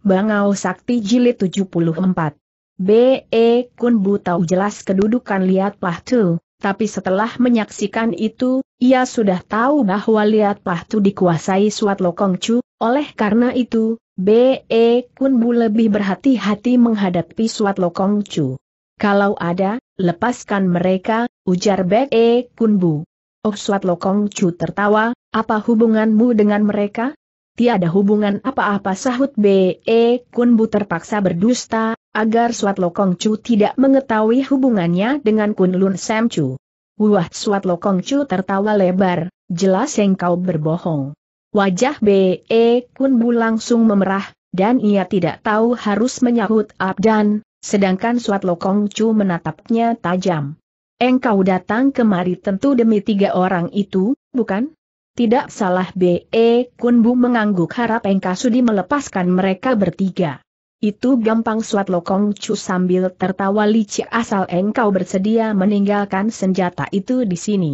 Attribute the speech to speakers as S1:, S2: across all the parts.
S1: Bangau Sakti Jilid 74. B.E. Kun Bu tahu jelas kedudukan Liat Pahtu, tapi setelah menyaksikan itu, ia sudah tahu bahwa Liat Pahtu dikuasai Suat Lokong Chu, oleh karena itu, B.E. Kun Bu lebih berhati-hati menghadapi Suat Lokong Chu. Kalau ada, lepaskan mereka, ujar B.E. Kun Bu. Oh Suat Lokong Chu tertawa, apa hubunganmu dengan mereka? Tiada hubungan apa-apa sahut B.E. E. Kunbu terpaksa berdusta, agar Suat Lokong Chu tidak mengetahui hubungannya dengan Kun Lun Sam Chu. Wah Suat Lokong Chu tertawa lebar, jelas engkau berbohong. Wajah B.E. E. Kunbu langsung memerah, dan ia tidak tahu harus menyahut Abdan, sedangkan Suat Lokong Chu menatapnya tajam. Engkau datang kemari tentu demi tiga orang itu, bukan? Tidak salah B.E. Kunbu mengangguk harap Sudi melepaskan mereka bertiga. Itu gampang suat lokong cu sambil tertawa licik asal engkau bersedia meninggalkan senjata itu di sini.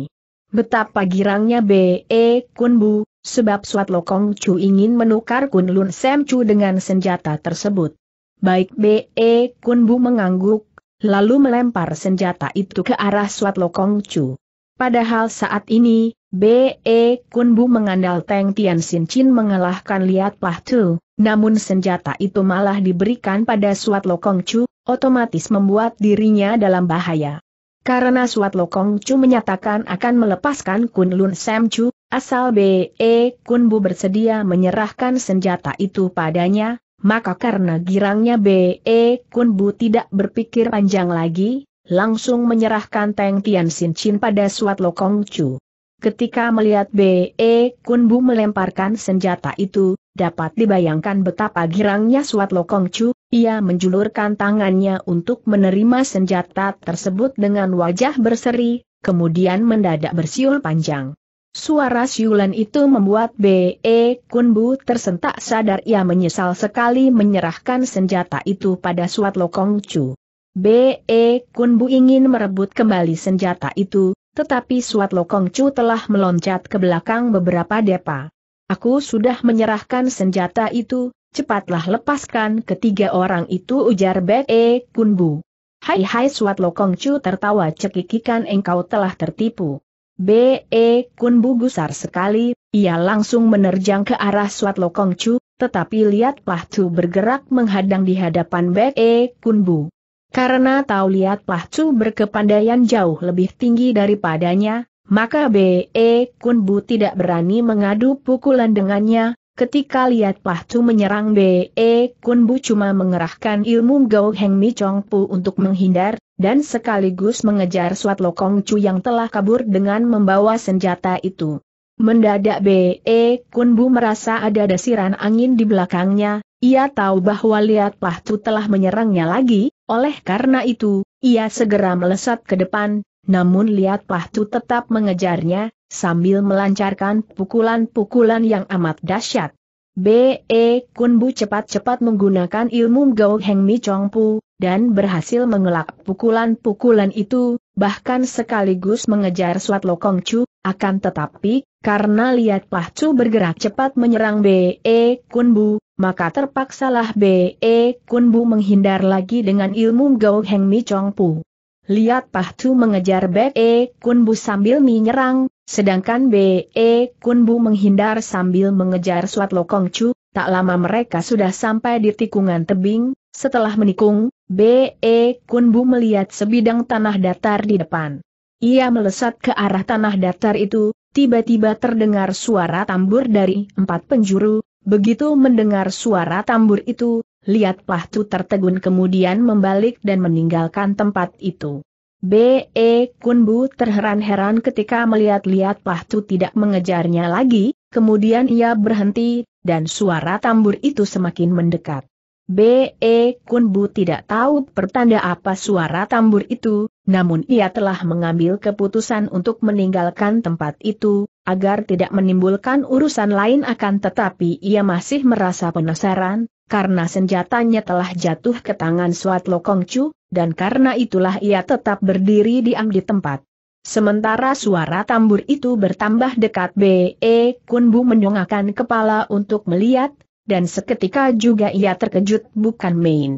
S1: Betapa girangnya B.E. Kunbu, sebab suat lokong cu ingin menukar Kunlun sem cu dengan senjata tersebut. Baik B.E. Kunbu mengangguk, lalu melempar senjata itu ke arah suat lokong cu. Padahal saat ini, B.E. Kunbu mengandal Teng Tian Sin Chin mengalahkan Liat Pah Tu, namun senjata itu malah diberikan pada Suat Lokong Chu, otomatis membuat dirinya dalam bahaya. Karena Suat Lokong Chu menyatakan akan melepaskan Kun Lun Sam Chu, asal B.E. Kunbu bersedia menyerahkan senjata itu padanya, maka karena girangnya B.E. Kunbu tidak berpikir panjang lagi, langsung menyerahkan Teng Tian Sin Chin pada Suat Lokong Chu. Ketika melihat B.E. Kunbu melemparkan senjata itu, dapat dibayangkan betapa girangnya Suat Lokong Chu, ia menjulurkan tangannya untuk menerima senjata tersebut dengan wajah berseri, kemudian mendadak bersiul panjang. Suara siulan itu membuat B.E. Kunbu tersentak sadar ia menyesal sekali menyerahkan senjata itu pada Suat Lokong Chu. B.E. Kunbu ingin merebut kembali senjata itu, tetapi Suat Lokong Chu telah meloncat ke belakang beberapa depa. Aku sudah menyerahkan senjata itu, cepatlah lepaskan ketiga orang itu ujar Bek E Kunbu. Hai hai Suat Lokong Chu tertawa cekikikan engkau telah tertipu. B.E. E Kunbu gusar sekali, ia langsung menerjang ke arah Suat Lokong Chu, tetapi lihatlah Tu bergerak menghadang di hadapan B.E. E Kunbu. Karena tahu lihat Pahcu berkepandaian jauh lebih tinggi daripadanya, maka B.E. Kunbu tidak berani mengadu pukulan dengannya, ketika lihat Pahcu menyerang B.E. Kunbu cuma mengerahkan ilmu Gao Heng Mi Chong Pu untuk menghindar, dan sekaligus mengejar Suat Lokong Chu yang telah kabur dengan membawa senjata itu. Mendadak B.E. Kunbu merasa ada desiran angin di belakangnya, ia tahu bahwa Liat Pahtu telah menyerangnya lagi, oleh karena itu, ia segera melesat ke depan, namun Liat Pahtu tetap mengejarnya, sambil melancarkan pukulan-pukulan yang amat dahsyat. B.E. Kunbu cepat-cepat menggunakan ilmu Gao Heng Mi Chong Pu, dan berhasil mengelak pukulan-pukulan itu, bahkan sekaligus mengejar Swat Lokong Chu, akan tetapi, karena lihat Pahcu bergerak cepat menyerang B.E. Kunbu, maka terpaksalah B.E. Kunbu menghindar lagi dengan ilmu Gao Heng Mi Chong Pu. Lihat Pahcu mengejar B.E. Kunbu sambil menyerang, sedangkan B.E. Kunbu menghindar sambil mengejar Suat Lokong Chu, tak lama mereka sudah sampai di tikungan tebing, setelah menikung, B.E. Kunbu melihat sebidang tanah datar di depan. Ia melesat ke arah tanah datar itu, tiba-tiba terdengar suara tambur dari empat penjuru, begitu mendengar suara tambur itu, lihat Pahtu tertegun kemudian membalik dan meninggalkan tempat itu. B.E. Kunbu terheran-heran ketika melihat-lihat Pahtu tidak mengejarnya lagi, kemudian ia berhenti, dan suara tambur itu semakin mendekat. B.E. Kunbu tidak tahu pertanda apa suara tambur itu, namun ia telah mengambil keputusan untuk meninggalkan tempat itu, agar tidak menimbulkan urusan lain akan tetapi ia masih merasa penasaran, karena senjatanya telah jatuh ke tangan Suat Lokongcu, dan karena itulah ia tetap berdiri diam di tempat. Sementara suara tambur itu bertambah dekat B.E. Kunbu menyongakkan kepala untuk melihat, dan seketika juga ia terkejut bukan main.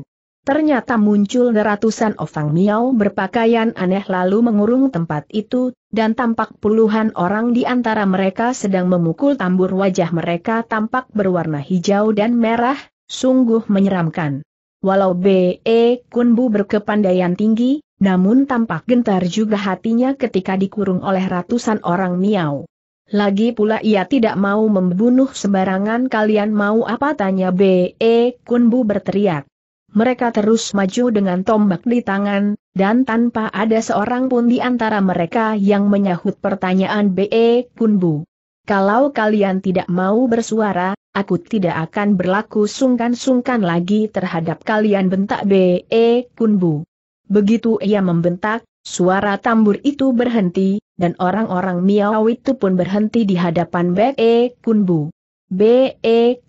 S1: Ternyata muncul ratusan ofang miau berpakaian aneh lalu mengurung tempat itu, dan tampak puluhan orang di antara mereka sedang memukul tambur wajah mereka tampak berwarna hijau dan merah, sungguh menyeramkan. Walau B.E. Kunbu berkepandaian tinggi, namun tampak gentar juga hatinya ketika dikurung oleh ratusan orang miau. Lagi pula ia tidak mau membunuh sembarangan kalian mau apa tanya B.E. Kunbu berteriak. Mereka terus maju dengan tombak di tangan, dan tanpa ada seorang pun di antara mereka yang menyahut pertanyaan B.E. Kunbu. Kalau kalian tidak mau bersuara, aku tidak akan berlaku sungkan-sungkan lagi terhadap kalian bentak B.E. Kunbu. Begitu ia membentak, suara tambur itu berhenti, dan orang-orang Miao itu pun berhenti di hadapan Be Kunbu. Be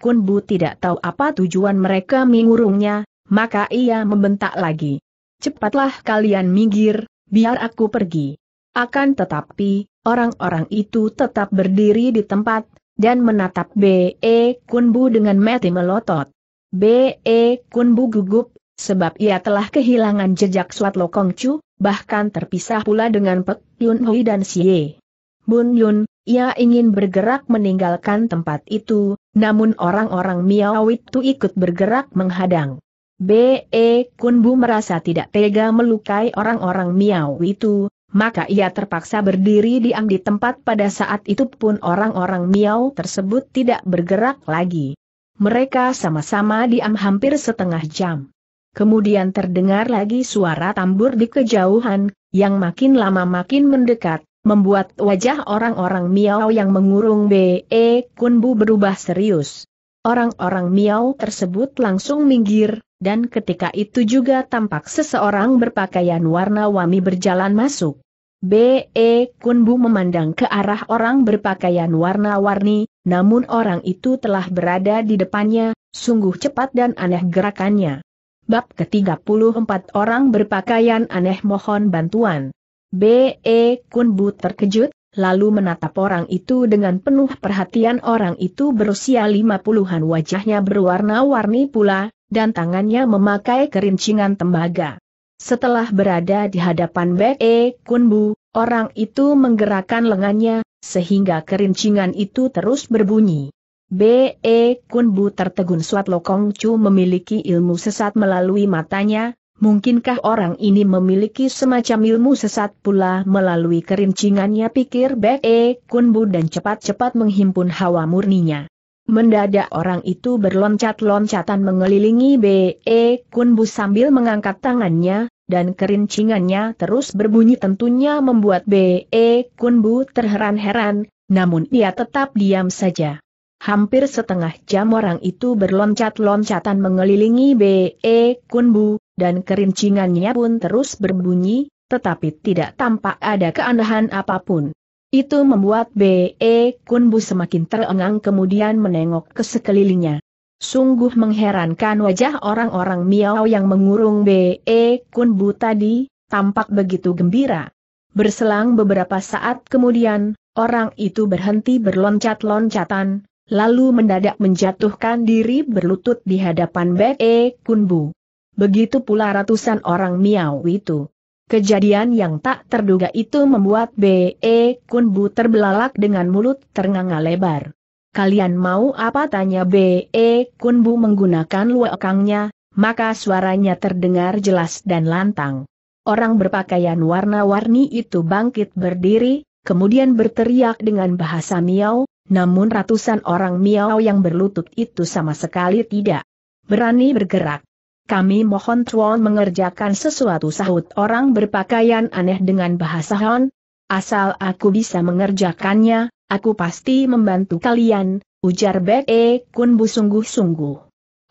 S1: Kunbu tidak tahu apa tujuan mereka mengurungnya, maka ia membentak lagi. Cepatlah kalian minggir, biar aku pergi. Akan tetapi, orang-orang itu tetap berdiri di tempat, dan menatap Be Kunbu dengan mati melotot. Be Kunbu gugup, sebab ia telah kehilangan jejak Suat kongcu bahkan terpisah pula dengan Pek Yun Hui dan Xie Bun Yun, ia ingin bergerak meninggalkan tempat itu, namun orang-orang Miao itu ikut bergerak menghadang. B.E. Kunbu merasa tidak tega melukai orang-orang Miao itu, maka ia terpaksa berdiri diam di tempat pada saat itu pun orang-orang Miao tersebut tidak bergerak lagi. Mereka sama-sama diam hampir setengah jam. Kemudian terdengar lagi suara tambur di kejauhan, yang makin lama makin mendekat, membuat wajah orang-orang Miao yang mengurung B.E. Kunbu berubah serius. Orang-orang Miao tersebut langsung minggir, dan ketika itu juga tampak seseorang berpakaian warna-wami berjalan masuk. B.E. Kunbu memandang ke arah orang berpakaian warna-warni, namun orang itu telah berada di depannya, sungguh cepat dan aneh gerakannya. Bab ke-34 orang berpakaian aneh mohon bantuan. B.E. Kunbu terkejut, lalu menatap orang itu dengan penuh perhatian orang itu berusia lima puluhan wajahnya berwarna-warni pula, dan tangannya memakai kerincingan tembaga. Setelah berada di hadapan B.E. Kunbu, orang itu menggerakkan lengannya, sehingga kerincingan itu terus berbunyi. B.E. Kunbu tertegun Suat Lokong Chu memiliki ilmu sesat melalui matanya, mungkinkah orang ini memiliki semacam ilmu sesat pula melalui kerincingannya pikir B.E. Kunbu dan cepat-cepat menghimpun hawa murninya. Mendadak orang itu berloncat-loncatan mengelilingi B.E. Kunbu sambil mengangkat tangannya, dan kerincingannya terus berbunyi tentunya membuat B.E. Kunbu terheran-heran, namun ia tetap diam saja. Hampir setengah jam orang itu berloncat-loncatan mengelilingi B.E. Kunbu, dan kerincingannya pun terus berbunyi, tetapi tidak tampak ada keanehan apapun. Itu membuat B.E. Kunbu semakin terengang kemudian menengok ke sekelilingnya. Sungguh mengherankan wajah orang-orang Miao yang mengurung B.E. Kunbu tadi, tampak begitu gembira. Berselang beberapa saat kemudian, orang itu berhenti berloncat-loncatan, lalu mendadak menjatuhkan diri berlutut di hadapan E Kunbu. Begitu pula ratusan orang Miao itu. Kejadian yang tak terduga itu membuat B.E. E Kunbu terbelalak dengan mulut ternganga lebar. Kalian mau apa tanya B.E. E Kunbu menggunakan luekangnya, maka suaranya terdengar jelas dan lantang. Orang berpakaian warna-warni itu bangkit berdiri, kemudian berteriak dengan bahasa Miao, namun ratusan orang miau yang berlutut itu sama sekali tidak berani bergerak. Kami mohon Tuan mengerjakan sesuatu sahut orang berpakaian aneh dengan bahasa Hon. Asal aku bisa mengerjakannya, aku pasti membantu kalian, ujar Bek E Bu sungguh-sungguh.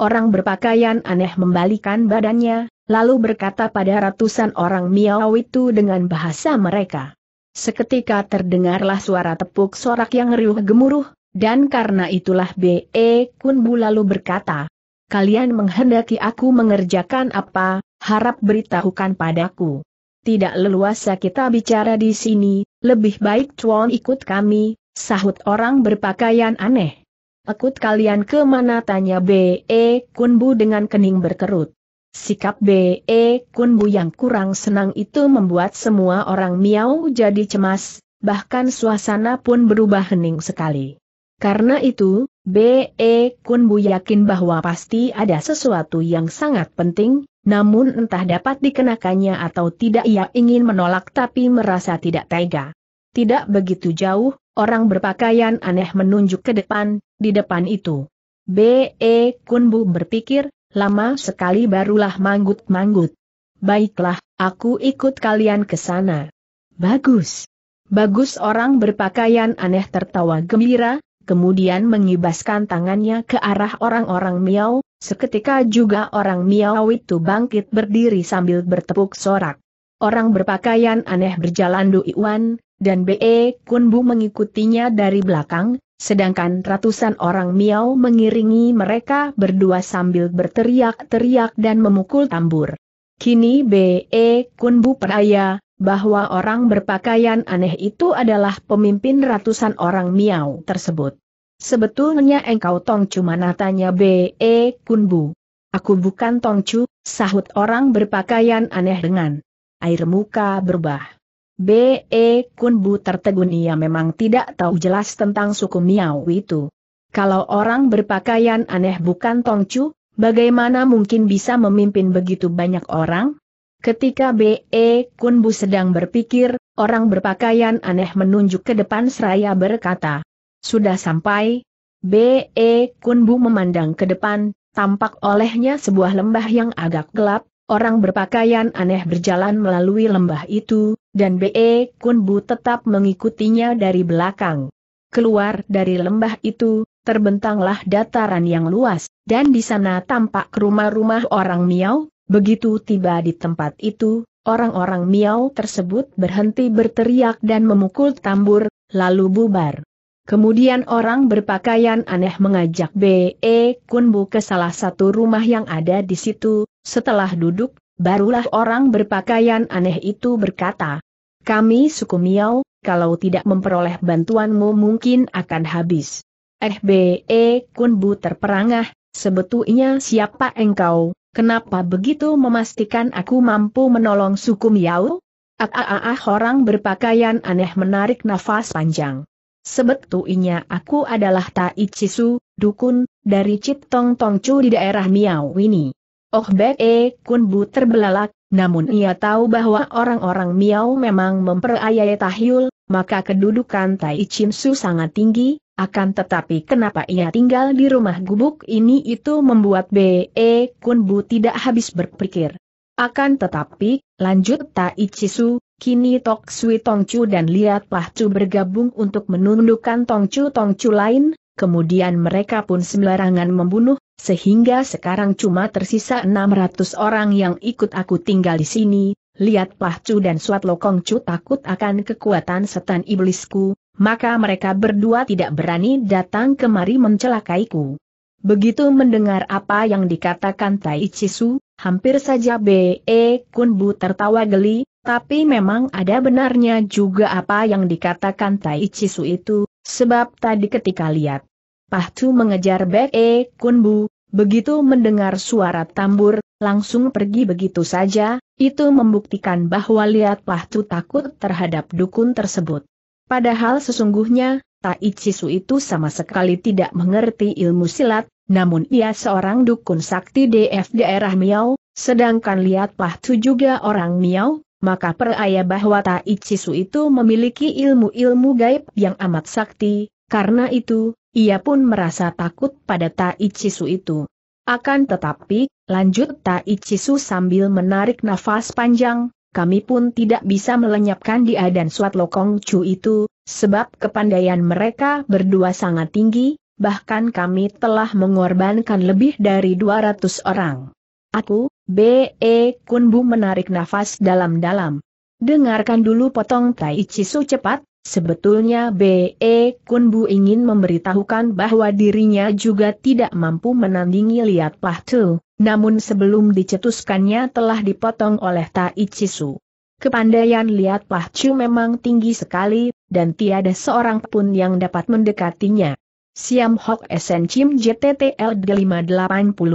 S1: Orang berpakaian aneh membalikan badannya, lalu berkata pada ratusan orang miau itu dengan bahasa mereka. Seketika terdengarlah suara tepuk sorak yang riuh gemuruh, dan karena itulah B.E. Kunbu lalu berkata, Kalian menghendaki aku mengerjakan apa, harap beritahukan padaku. Tidak leluasa kita bicara di sini, lebih baik cuan ikut kami, sahut orang berpakaian aneh. Ikut kalian kemana tanya B.E. Kunbu dengan kening berkerut. Sikap B.E. Kunbu yang kurang senang itu membuat semua orang miau jadi cemas, bahkan suasana pun berubah hening sekali. Karena itu, B.E. Kunbu yakin bahwa pasti ada sesuatu yang sangat penting, namun entah dapat dikenakannya atau tidak ia ingin menolak tapi merasa tidak tega. Tidak begitu jauh, orang berpakaian aneh menunjuk ke depan, di depan itu. B.E. Kunbu berpikir, lama sekali barulah manggut-manggut. Baiklah, aku ikut kalian ke sana. Bagus. Bagus orang berpakaian aneh tertawa gembira, kemudian mengibaskan tangannya ke arah orang-orang miau, seketika juga orang miau itu bangkit berdiri sambil bertepuk sorak. Orang berpakaian aneh berjalan Duiwan, dan B.E. Kunbu mengikutinya dari belakang, Sedangkan ratusan orang Miao mengiringi mereka berdua sambil berteriak-teriak dan memukul tambur. Kini B.E. E Kunbu peraya, bahwa orang berpakaian aneh itu adalah pemimpin ratusan orang Miao tersebut. Sebetulnya engkau Tongcu mana tanya B.E. E Kunbu. Aku bukan Tongcu, sahut orang berpakaian aneh dengan air muka berbah. B.E. Kunbu tertegun ia memang tidak tahu jelas tentang suku Miao itu. Kalau orang berpakaian aneh bukan Tongcu, bagaimana mungkin bisa memimpin begitu banyak orang? Ketika B.E. Kunbu sedang berpikir, orang berpakaian aneh menunjuk ke depan seraya berkata, Sudah sampai, B.E. Kunbu memandang ke depan, tampak olehnya sebuah lembah yang agak gelap, Orang berpakaian aneh berjalan melalui lembah itu, dan B.E. Kunbu tetap mengikutinya dari belakang. Keluar dari lembah itu, terbentanglah dataran yang luas, dan di sana tampak rumah-rumah orang Miao. begitu tiba di tempat itu, orang-orang Miao tersebut berhenti berteriak dan memukul tambur, lalu bubar. Kemudian orang berpakaian aneh mengajak B.E. E, Kunbu ke salah satu rumah yang ada di situ, setelah duduk, barulah orang berpakaian aneh itu berkata, Kami suku Miao, kalau tidak memperoleh bantuanmu mungkin akan habis. Eh B.E. E, Kunbu terperangah, sebetulnya siapa engkau, kenapa begitu memastikan aku mampu menolong suku Miao? Ah, ah, ah, ah orang berpakaian aneh menarik nafas panjang. Sebetulnya aku adalah Tai Chisu, dukun, dari Citong Tongcu di daerah Miao ini. Oh Bek E Kun Bu terbelalak, namun ia tahu bahwa orang-orang Miao memang memperayai tahyul, maka kedudukan Tai Cisu sangat tinggi, akan tetapi kenapa ia tinggal di rumah gubuk ini itu membuat Be e, Kun Bu tidak habis berpikir. Akan tetapi, lanjut Tai Chisu, Kini Tok Sui Tongcu dan Liat Pahcu bergabung untuk menundukkan Tongcu-Tongcu lain, kemudian mereka pun sembarangan membunuh, sehingga sekarang cuma tersisa 600 orang yang ikut aku tinggal di sini, Liat Pahcu dan Suat Chu takut akan kekuatan setan iblisku, maka mereka berdua tidak berani datang kemari mencelakaiku. Begitu mendengar apa yang dikatakan Tai Cisu, hampir saja B.E. E Kun Bu tertawa geli, tapi memang ada benarnya juga apa yang dikatakan Tai Su itu, sebab tadi ketika lihat Pahtu mengejar Bek E Kunbu, begitu mendengar suara tambur, langsung pergi begitu saja, itu membuktikan bahwa lihat Pahtu takut terhadap dukun tersebut. Padahal sesungguhnya, Tai Su itu sama sekali tidak mengerti ilmu silat, namun ia seorang dukun sakti DF daerah Miao, sedangkan Liat Pahtu juga orang Miao maka peraya bahwa Tai Cisu itu memiliki ilmu-ilmu gaib yang amat sakti, karena itu, ia pun merasa takut pada Tai Cisu itu. Akan tetapi, lanjut Tai Cisu sambil menarik nafas panjang, kami pun tidak bisa melenyapkan dia dan Suat Lokong Chu itu, sebab kepandaian mereka berdua sangat tinggi, bahkan kami telah mengorbankan lebih dari 200 orang. Aku, B.E. Kunbu menarik nafas dalam-dalam. Dengarkan dulu potong Tai Su cepat, sebetulnya B.E. Kunbu ingin memberitahukan bahwa dirinya juga tidak mampu menandingi Liat Tu, namun sebelum dicetuskannya telah dipotong oleh Tai Su. Kepandaian Liat Chu memang tinggi sekali, dan tiada seorang pun yang dapat mendekatinya. Siam Hok SN Chim JTTL 589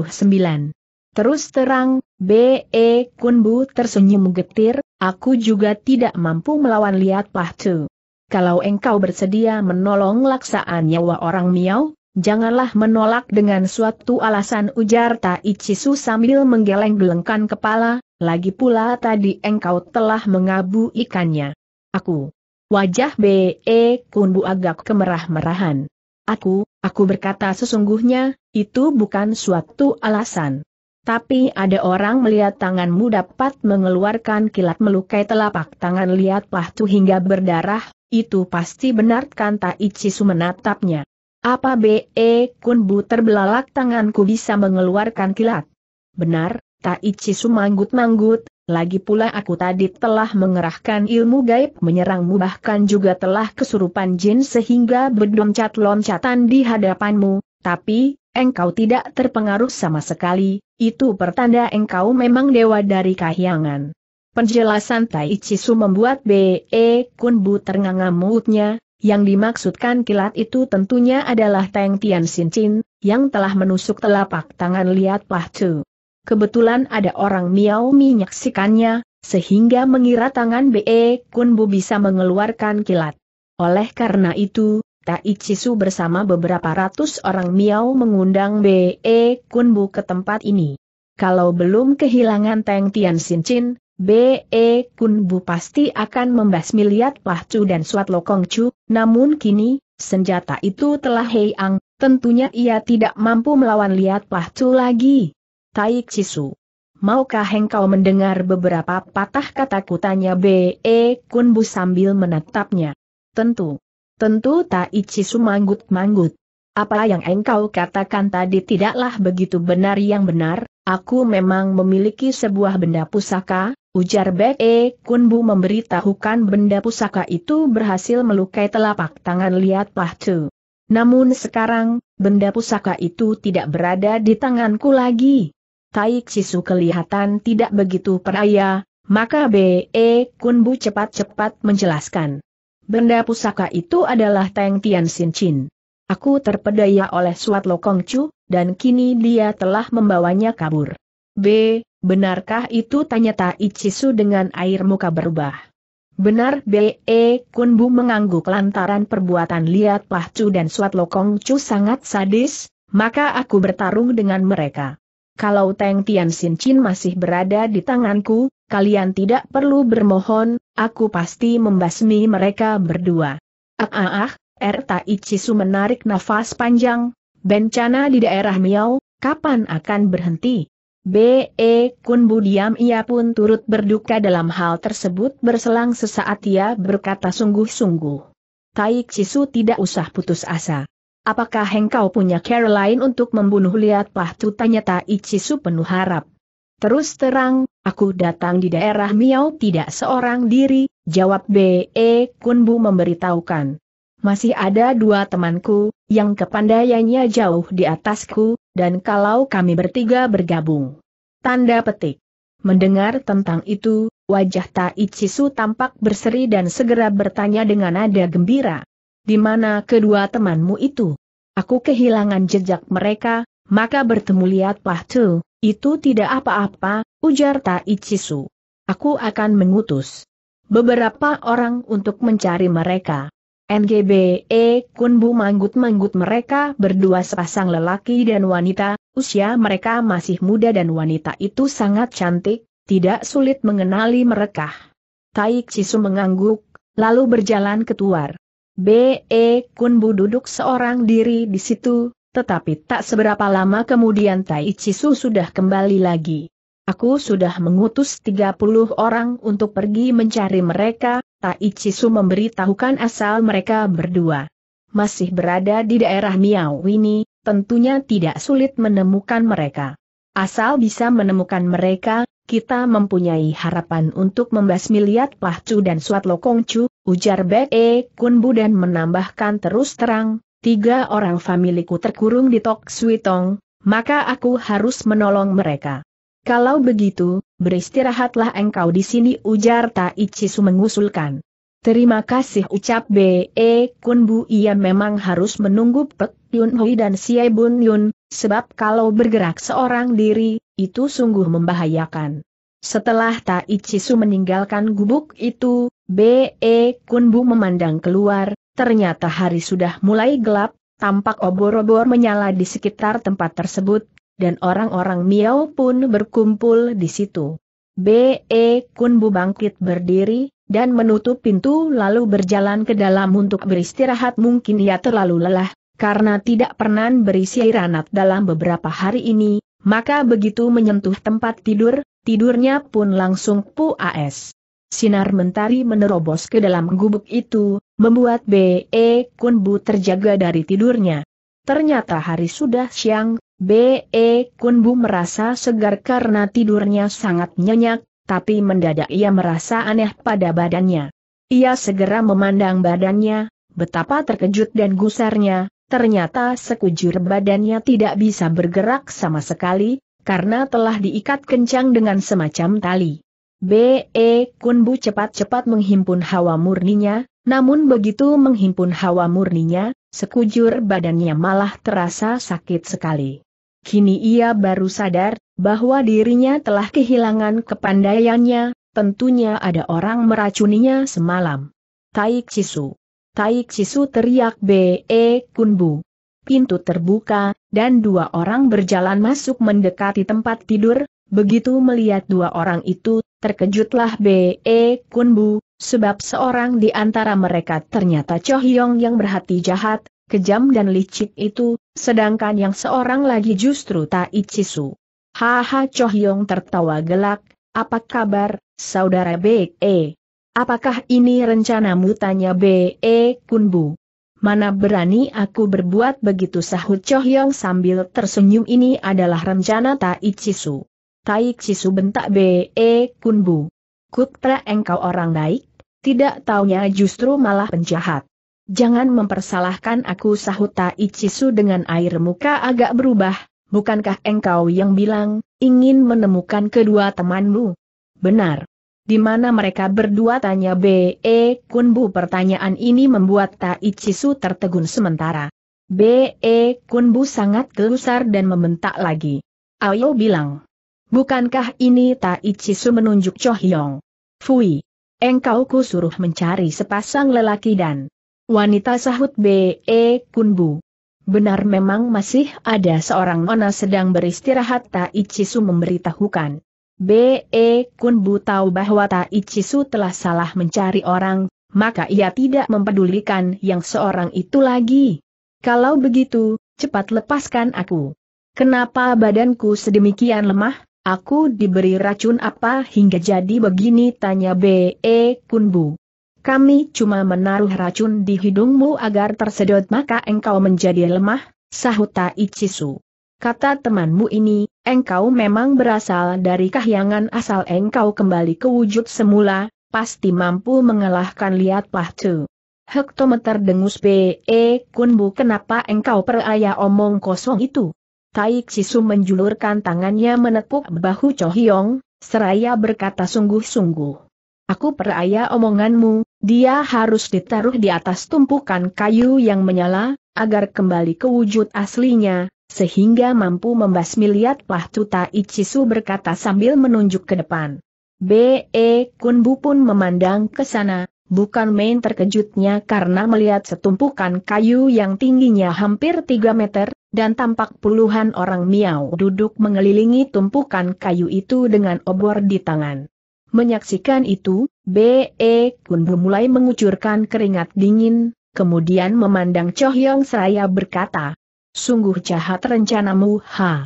S1: Terus terang, B.E. Kunbu tersenyum getir, aku juga tidak mampu melawan Liat Pahtu. Kalau engkau bersedia menolong laksaan nyawa orang Miao, janganlah menolak dengan suatu alasan ujar Taichisu sambil menggeleng-gelengkan kepala, lagi pula tadi engkau telah mengabu ikannya. Aku. Wajah B.E. Kunbu agak kemerah-merahan. Aku, aku berkata sesungguhnya, itu bukan suatu alasan. Tapi ada orang melihat tanganmu dapat mengeluarkan kilat melukai telapak tangan lihat Pahtu hingga berdarah, itu pasti benar kan? Taichi Ichisu menatapnya. Apa B.E. Kunbu terbelalak tanganku bisa mengeluarkan kilat? Benar, Taichisu manggut-manggut, lagi pula aku tadi telah mengerahkan ilmu gaib menyerangmu bahkan juga telah kesurupan jin sehingga berdomcat-loncatan di hadapanmu, tapi, Engkau tidak terpengaruh sama sekali, itu pertanda engkau memang dewa dari kahyangan. Penjelasan Tai Chisu membuat B.E. Kunbu ternganga mulutnya, yang dimaksudkan kilat itu tentunya adalah Teng Tian Xin Chin, yang telah menusuk telapak tangan Liat Pah Chu. Kebetulan ada orang Miao menyaksikannya, sehingga mengira tangan B.E. Kunbu bisa mengeluarkan kilat. Oleh karena itu, Cisu bersama beberapa ratus orang Miao mengundang B.E. Kunbu ke tempat ini. Kalau belum kehilangan Teng Tian Sincin, B.E. Kunbu pasti akan membasmi Liat Pahcu dan Suat Lokong Chu, namun kini, senjata itu telah heiang, tentunya ia tidak mampu melawan Liat Pahcu lagi. Cisu Maukah engkau mendengar beberapa patah kata kutanya B.E. Kunbu sambil menatapnya? Tentu. Tentu Taichi sumanggut-manggut. Apa yang engkau katakan tadi tidaklah begitu benar yang benar, aku memang memiliki sebuah benda pusaka, ujar Bek E Kunbu memberitahukan benda pusaka itu berhasil melukai telapak tangan Liat Pahcu. Namun sekarang, benda pusaka itu tidak berada di tanganku lagi. Taik Sisu kelihatan tidak begitu peraya, maka B.E. E. Kunbu cepat-cepat menjelaskan. Benda pusaka itu adalah Teng Tian Sin Chin. Aku terpedaya oleh Suat Lokong Chu, dan kini dia telah membawanya kabur. B. Benarkah itu tanya Tai Chisu dengan air muka berubah? Benar B.E. Bu mengangguk lantaran perbuatan Liat Chu dan Suat Lokong Chu sangat sadis, maka aku bertarung dengan mereka. Kalau Teng Tian Sin Chin masih berada di tanganku, kalian tidak perlu bermohon, aku pasti membasmi mereka berdua. Ah ah ah, Erta Ichisu menarik nafas panjang, bencana di daerah Miao, kapan akan berhenti? B.E. Kunbu diam ia pun turut berduka dalam hal tersebut berselang sesaat ia berkata sungguh-sungguh. Taik Cisu tidak usah putus asa. Apakah engkau punya Caroline untuk membunuh Liat Pahtu tanya Tai Cisu penuh harap. Terus terang, aku datang di daerah Miao tidak seorang diri, jawab B.E. E Kunbu memberitahukan. Masih ada dua temanku, yang kepandaiannya jauh di atasku, dan kalau kami bertiga bergabung. Tanda petik. Mendengar tentang itu, wajah Su tampak berseri dan segera bertanya dengan nada gembira. Di mana kedua temanmu itu? Aku kehilangan jejak mereka, maka bertemu lihat tuh. Itu tidak apa-apa, ujar Chisu. Aku akan mengutus beberapa orang untuk mencari mereka. NGBE Kunbu manggut-manggut mereka berdua sepasang lelaki dan wanita, usia mereka masih muda dan wanita itu sangat cantik, tidak sulit mengenali mereka. Taik Chisu mengangguk, lalu berjalan ke tuar. BE Kunbu duduk seorang diri di situ, tetapi tak seberapa lama kemudian Tai Su sudah kembali lagi. Aku sudah mengutus 30 orang untuk pergi mencari mereka, Tai Su memberitahukan asal mereka berdua. Masih berada di daerah Miao ini, tentunya tidak sulit menemukan mereka. Asal bisa menemukan mereka, kita mempunyai harapan untuk membasmi Liat Pahcu dan Suat Lokongcu, ujar Be e Kunbu dan menambahkan terus terang, tiga orang familiku terkurung di Tok Suitong, maka aku harus menolong mereka. Kalau begitu, beristirahatlah engkau di sini ujar Su mengusulkan. Terima kasih ucap B.E. E Kun Bu ia memang harus menunggu Pek Yun Hui dan Xie Bun Yun, sebab kalau bergerak seorang diri, itu sungguh membahayakan. Setelah Su meninggalkan gubuk itu, B.E. E Kun Bu memandang keluar, Ternyata hari sudah mulai gelap, tampak obor-obor menyala di sekitar tempat tersebut, dan orang-orang Miao pun berkumpul di situ. B.E. Kunbu bangkit berdiri, dan menutup pintu lalu berjalan ke dalam untuk beristirahat mungkin ia terlalu lelah, karena tidak pernah berisi ranat dalam beberapa hari ini, maka begitu menyentuh tempat tidur, tidurnya pun langsung puas. Sinar mentari menerobos ke dalam gubuk itu, membuat B.E. Bu terjaga dari tidurnya. Ternyata hari sudah siang, B.E. Bu merasa segar karena tidurnya sangat nyenyak, tapi mendadak ia merasa aneh pada badannya. Ia segera memandang badannya, betapa terkejut dan gusarnya, ternyata sekujur badannya tidak bisa bergerak sama sekali, karena telah diikat kencang dengan semacam tali. B.E. Kunbu cepat-cepat menghimpun hawa murninya, namun begitu menghimpun hawa murninya, sekujur badannya malah terasa sakit sekali. Kini ia baru sadar, bahwa dirinya telah kehilangan kepandaiannya, tentunya ada orang meracuninya semalam. Taik cisu, Taik cisu teriak B.E. Kunbu. Pintu terbuka, dan dua orang berjalan masuk mendekati tempat tidur, Begitu melihat dua orang itu, terkejutlah B.E. E Kunbu, sebab seorang di antara mereka ternyata Cho Hyong yang berhati jahat, kejam dan licik itu, sedangkan yang seorang lagi justru Tai Su. Haha Cho Hyong tertawa gelak, apa kabar, saudara B.E.? E? Apakah ini rencanamu tanya B.E. E Kunbu? Mana berani aku berbuat begitu sahut Cho Hyong sambil tersenyum ini adalah rencana Tai Su. Taik Sisu bentak B.E. Kunbu. Kutra engkau orang baik, tidak taunya justru malah penjahat. Jangan mempersalahkan aku sahut Tai Cisu dengan air muka agak berubah, bukankah engkau yang bilang, ingin menemukan kedua temanmu? Benar. Di mana mereka berdua tanya B.E. Kunbu pertanyaan ini membuat Tai Cisu tertegun sementara. B.E. Kunbu sangat gelusar dan membentak lagi. Ayo bilang. Bukankah ini Taichi Su menunjuk Cho Hyong? Fui. Engkau ku suruh mencari sepasang lelaki dan wanita sahut B.E. Kunbu. Benar memang masih ada seorang nona sedang beristirahat Taichi Su memberitahukan. B.E. Kunbu tahu bahwa Taichi Su telah salah mencari orang, maka ia tidak mempedulikan yang seorang itu lagi. Kalau begitu, cepat lepaskan aku. Kenapa badanku sedemikian lemah? Aku diberi racun apa hingga jadi begini tanya B.E. Kunbu. Kami cuma menaruh racun di hidungmu agar tersedot maka engkau menjadi lemah, sahut Ichisu. Kata temanmu ini, engkau memang berasal dari kahyangan asal engkau kembali ke wujud semula, pasti mampu mengalahkan liat pahtu. Hektometer dengus B.E. Kunbu kenapa engkau peraya omong kosong itu? Taik Sisu menjulurkan tangannya menepuk bahu Hyong, seraya berkata sungguh-sungguh. Aku peraya omonganmu, dia harus ditaruh di atas tumpukan kayu yang menyala, agar kembali ke wujud aslinya, sehingga mampu membasmi liat Taik Chisu berkata sambil menunjuk ke depan. B.E. Kunbu pun memandang ke sana, bukan main terkejutnya karena melihat setumpukan kayu yang tingginya hampir 3 meter, dan tampak puluhan orang miau duduk mengelilingi tumpukan kayu itu dengan obor di tangan. Menyaksikan itu, B.E. Kunbu mulai mengucurkan keringat dingin, kemudian memandang Chohyong seraya berkata, Sungguh jahat rencanamu ha.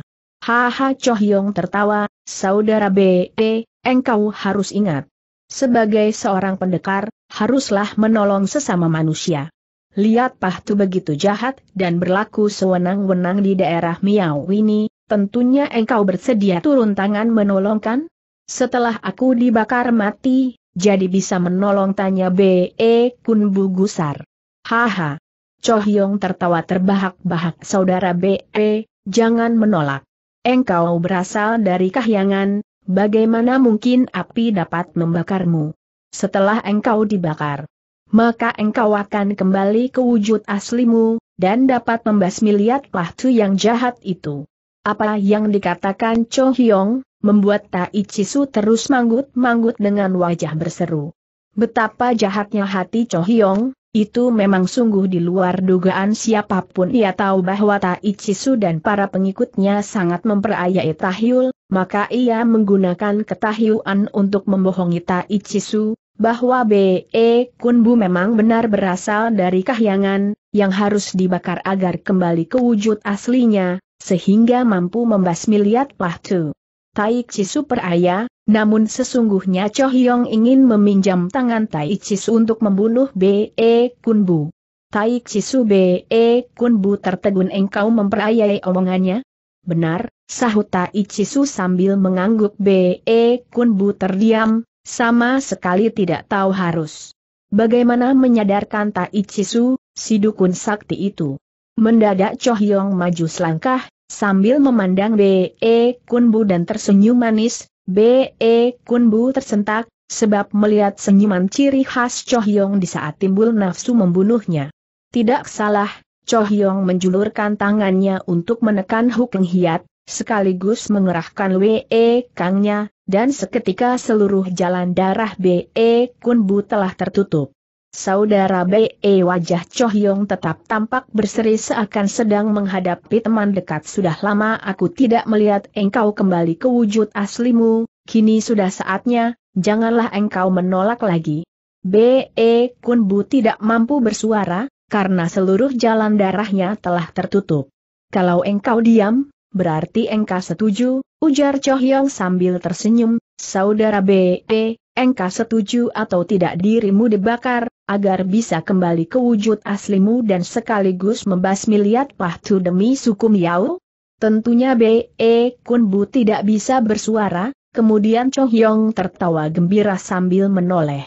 S1: ha, ha." Haha Chohyong tertawa, saudara B.E., engkau harus ingat. Sebagai seorang pendekar, haruslah menolong sesama manusia. Lihat Pahtu begitu jahat dan berlaku sewenang-wenang di daerah Miao ini, tentunya engkau bersedia turun tangan menolongkan? Setelah aku dibakar mati, jadi bisa menolong tanya B.E. Kun Gusar. Haha. Chohyong tertawa terbahak-bahak saudara B.E., jangan menolak. Engkau berasal dari kahyangan, bagaimana mungkin api dapat membakarmu? Setelah engkau dibakar, maka engkau akan kembali ke wujud aslimu, dan dapat membasmi liat lahtu yang jahat itu. Apa yang dikatakan Cho Hyong, membuat Tai Su terus manggut-manggut dengan wajah berseru. Betapa jahatnya hati Cho Hyong, itu memang sungguh di luar dugaan siapapun ia tahu bahwa Tai Su dan para pengikutnya sangat memperayai Tahyul, maka ia menggunakan ketahyuan untuk membohongi Tai Su bahwa B.E. Kunbu memang benar berasal dari kahyangan, yang harus dibakar agar kembali ke wujud aslinya, sehingga mampu membasmi liat Plahtu. Tai Chi peraya, namun sesungguhnya Cho Hyong ingin meminjam tangan Tai Chi untuk membunuh B.E. Kunbu. Tai Chi B.E. Kunbu tertegun engkau memperayai omongannya? Benar, sahut Tai Chi sambil mengangguk B.E. Kunbu terdiam, sama sekali tidak tahu harus. Bagaimana menyadarkan Tai Chisu, si dukun sakti itu? Mendadak Choh Yong maju selangkah, sambil memandang B.E. Kunbu dan tersenyum manis, B.E. Kunbu tersentak, sebab melihat senyuman ciri khas Choh Yong di saat timbul nafsu membunuhnya. Tidak salah, Choh Yong menjulurkan tangannya untuk menekan Hukeng Hiat, sekaligus mengerahkan Wee Kangnya, dan seketika seluruh jalan darah B.E. Kunbu telah tertutup. Saudara B.E. wajah Choh Yong tetap tampak berseri seakan sedang menghadapi teman dekat sudah lama aku tidak melihat engkau kembali ke wujud aslimu, kini sudah saatnya, janganlah engkau menolak lagi. B.E. Kunbu tidak mampu bersuara, karena seluruh jalan darahnya telah tertutup. Kalau engkau diam, berarti engkau setuju, ujar Chohyong sambil tersenyum, saudara B.E., engkau setuju atau tidak dirimu dibakar, agar bisa kembali ke wujud aslimu dan sekaligus membasmi liat pahtu demi suku Miao? Tentunya B.E. Kunbu tidak bisa bersuara, kemudian Chohyong tertawa gembira sambil menoleh.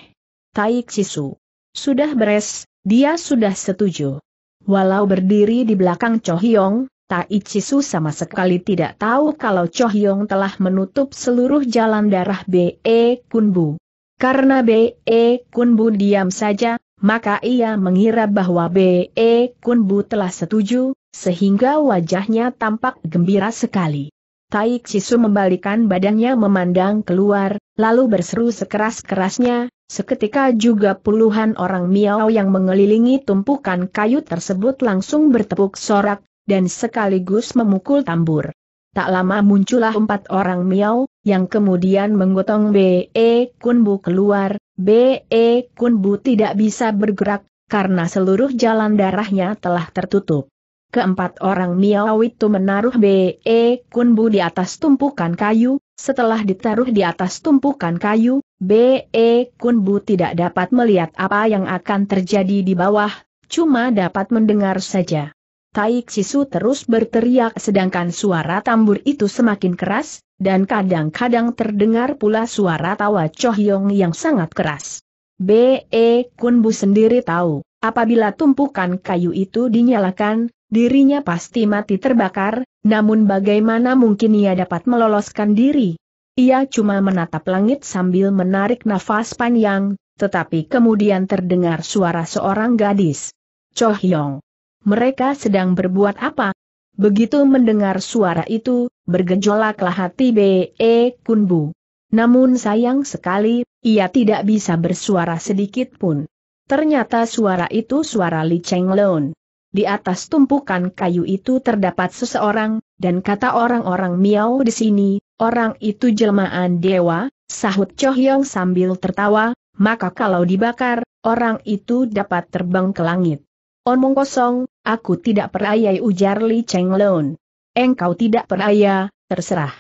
S1: Taik Sisu. Sudah beres, dia sudah setuju. Walau berdiri di belakang Chohyong, Tai Su sama sekali tidak tahu kalau Cho Yong telah menutup seluruh jalan darah B.E. Kunbu. Karena B.E. Kunbu diam saja, maka ia mengira bahwa B.E. Kunbu telah setuju, sehingga wajahnya tampak gembira sekali. Tai Su membalikan badannya memandang keluar, lalu berseru sekeras-kerasnya, seketika juga puluhan orang miau yang mengelilingi tumpukan kayu tersebut langsung bertepuk sorak, dan sekaligus memukul tambur. Tak lama muncullah empat orang miau, yang kemudian menggotong B.E. Kunbu keluar, B.E. Kunbu tidak bisa bergerak, karena seluruh jalan darahnya telah tertutup. Keempat orang miau itu menaruh B.E. Kunbu di atas tumpukan kayu, setelah ditaruh di atas tumpukan kayu, B.E. Kunbu tidak dapat melihat apa yang akan terjadi di bawah, cuma dapat mendengar saja. Taik Sisu terus berteriak sedangkan suara tambur itu semakin keras, dan kadang-kadang terdengar pula suara tawa Chohyong yang sangat keras. B.E. Kunbu sendiri tahu, apabila tumpukan kayu itu dinyalakan, dirinya pasti mati terbakar, namun bagaimana mungkin ia dapat meloloskan diri? Ia cuma menatap langit sambil menarik nafas panjang, tetapi kemudian terdengar suara seorang gadis. Chohyong mereka sedang berbuat apa? Begitu mendengar suara itu, bergejolaklah hati B.E. Kunbu. Namun sayang sekali, ia tidak bisa bersuara sedikit pun. Ternyata suara itu suara Li Cheng Lon. Di atas tumpukan kayu itu terdapat seseorang, dan kata orang-orang miau di sini, orang itu jelmaan dewa, sahut Chohyong sambil tertawa, maka kalau dibakar, orang itu dapat terbang ke langit. Omong kosong, aku tidak perayai ujar Li Cheng Lon. Engkau tidak peraya, terserah.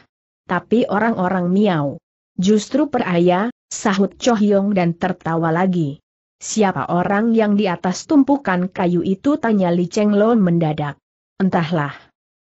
S1: Tapi orang-orang miau. Justru peraya, sahut Cho Chohyong dan tertawa lagi. Siapa orang yang di atas tumpukan kayu itu tanya Li Cheng Lon mendadak. Entahlah.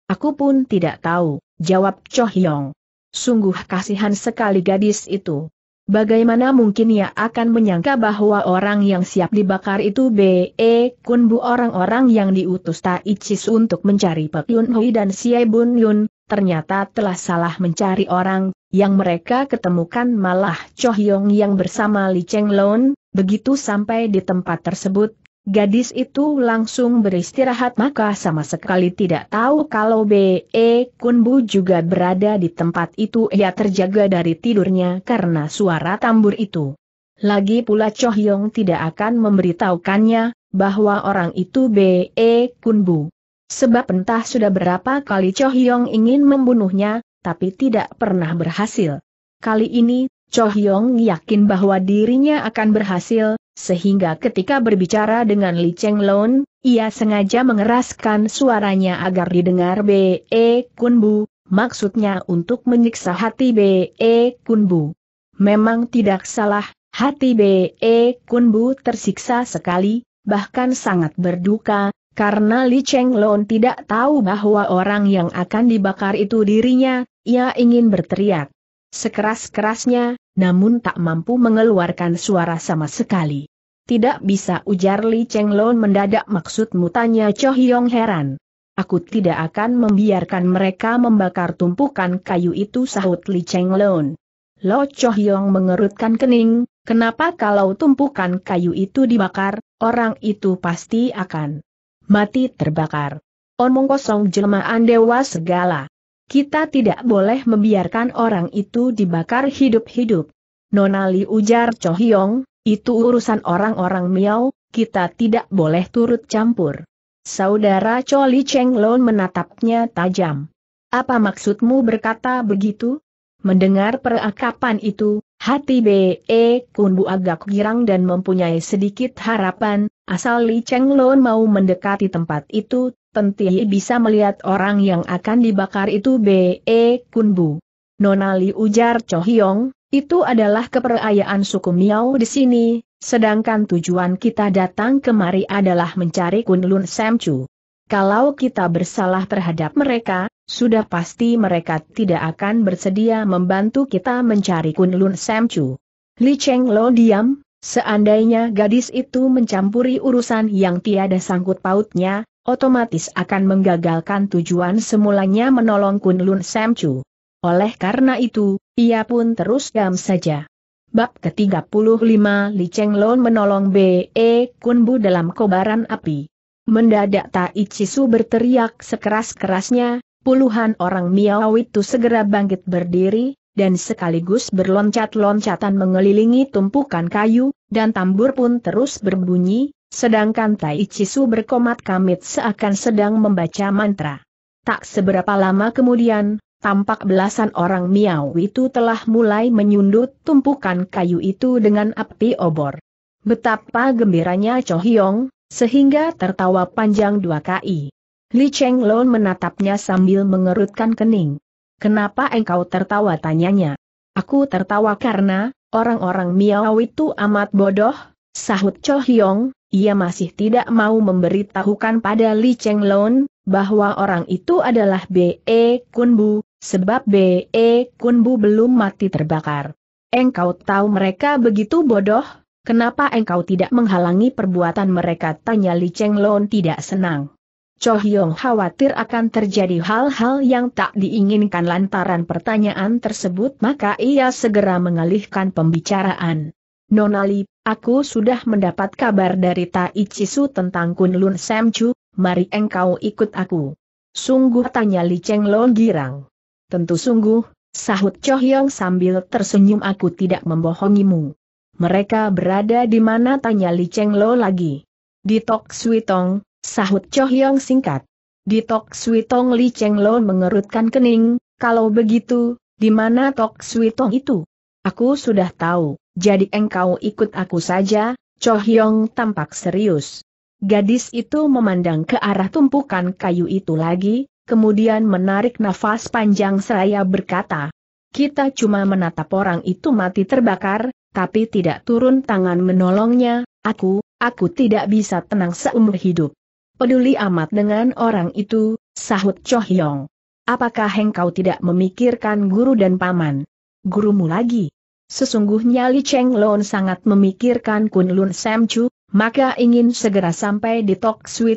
S1: Aku pun tidak tahu, jawab Cho Chohyong. Sungguh kasihan sekali gadis itu. Bagaimana mungkin ia akan menyangka bahwa orang yang siap dibakar itu B.E. Kunbu orang-orang yang diutus Taichis untuk mencari Pek Yun Hui dan Siai Bun Yun, ternyata telah salah mencari orang, yang mereka ketemukan malah Cho Hyong yang bersama Li Cheng Lon, begitu sampai di tempat tersebut, Gadis itu langsung beristirahat maka sama sekali tidak tahu kalau B.E. Kunbu juga berada di tempat itu ia terjaga dari tidurnya karena suara tambur itu. Lagi pula Choh Yong tidak akan memberitahukannya, bahwa orang itu B.E. Kunbu. Sebab entah sudah berapa kali Choh Yong ingin membunuhnya, tapi tidak pernah berhasil. Kali ini, Choh Yong yakin bahwa dirinya akan berhasil, sehingga ketika berbicara dengan Li Cheng Lon, ia sengaja mengeraskan suaranya agar didengar B.E. Kunbu, maksudnya untuk menyiksa hati B.E. Kunbu. Memang tidak salah, hati B.E. Kunbu tersiksa sekali, bahkan sangat berduka, karena Li Cheng Lon tidak tahu bahwa orang yang akan dibakar itu dirinya, ia ingin berteriak. Sekeras-kerasnya, namun tak mampu mengeluarkan suara sama sekali. Tidak bisa ujar Li Chenglong mendadak maksudmu tanya Cho Hyong heran. Aku tidak akan membiarkan mereka membakar tumpukan kayu itu sahut Li Chenglong. Lo Cho Hyong mengerutkan kening, kenapa kalau tumpukan kayu itu dibakar, orang itu pasti akan mati terbakar. Omong kosong jelmaan dewa segala. Kita tidak boleh membiarkan orang itu dibakar hidup-hidup. Nonali ujar Cho Hyong, itu urusan orang-orang Miao, kita tidak boleh turut campur. Saudara Choli Cheng Long menatapnya tajam. Apa maksudmu berkata begitu? Mendengar perakapan itu, hati B.E. Kunbu agak girang dan mempunyai sedikit harapan, asal Li Cheng Lon mau mendekati tempat itu, Tenti bisa melihat orang yang akan dibakar itu B.E. Kunbu. Nona Li ujar Cho Hyong, itu adalah keperayaan suku Miao di sini, sedangkan tujuan kita datang kemari adalah mencari Kunlun Samchu. Kalau kita bersalah terhadap mereka, sudah pasti mereka tidak akan bersedia membantu kita mencari Kunlun Samchu. Li Cheng Lo diam, seandainya gadis itu mencampuri urusan yang tiada sangkut pautnya, otomatis akan menggagalkan tujuan semulanya menolong Kunlun Samchu. Oleh karena itu, ia pun terus diam saja. Bab ke-35 Li Cheng Lon menolong B.E. Kunbu dalam kobaran api. Mendadak Tai Chisu berteriak sekeras-kerasnya, puluhan orang Miao itu segera bangkit berdiri, dan sekaligus berloncat-loncatan mengelilingi tumpukan kayu, dan tambur pun terus berbunyi, sedangkan Tai Chisu berkomat kamit seakan sedang membaca mantra. Tak seberapa lama kemudian, tampak belasan orang Miao itu telah mulai menyundut tumpukan kayu itu dengan api obor. Betapa gembiranya Cho Hyong, sehingga tertawa panjang dua kali. Li Cheng Lon menatapnya sambil mengerutkan kening. Kenapa engkau tertawa tanyanya? Aku tertawa karena, orang-orang Miao itu amat bodoh, sahut Cho Hyong, ia masih tidak mau memberitahukan pada Li Cheng Lon, bahwa orang itu adalah B.E. Kunbu, Sebab B.E. Kunbu belum mati terbakar. Engkau tahu mereka begitu bodoh, kenapa engkau tidak menghalangi perbuatan mereka? Tanya Li Cheng Lon tidak senang. Cho Hyong khawatir akan terjadi hal-hal yang tak diinginkan lantaran pertanyaan tersebut maka ia segera mengalihkan pembicaraan. Nonali, aku sudah mendapat kabar dari Tai Chisu tentang Kunlun Chu. mari engkau ikut aku. Sungguh tanya Li Cheng Lon girang. Tentu sungguh, sahut Choh Yong sambil tersenyum aku tidak membohongimu. Mereka berada di mana tanya Li Cheng Lo lagi. Di Tok Sui Tong, sahut Choh Yong singkat. Di Tok Sui Tong Li Cheng Lo mengerutkan kening, kalau begitu, di mana Tok Sui Tong itu? Aku sudah tahu, jadi engkau ikut aku saja, Chohyong tampak serius. Gadis itu memandang ke arah tumpukan kayu itu lagi, kemudian menarik nafas panjang seraya berkata, kita cuma menatap orang itu mati terbakar, tapi tidak turun tangan menolongnya, aku, aku tidak bisa tenang seumur hidup. Peduli amat dengan orang itu, sahut Cho Hyong. Apakah engkau tidak memikirkan guru dan paman? Gurumu lagi. Sesungguhnya Li Cheng Lon sangat memikirkan Kun Lun Sam Chu, maka ingin segera sampai di Tok Sui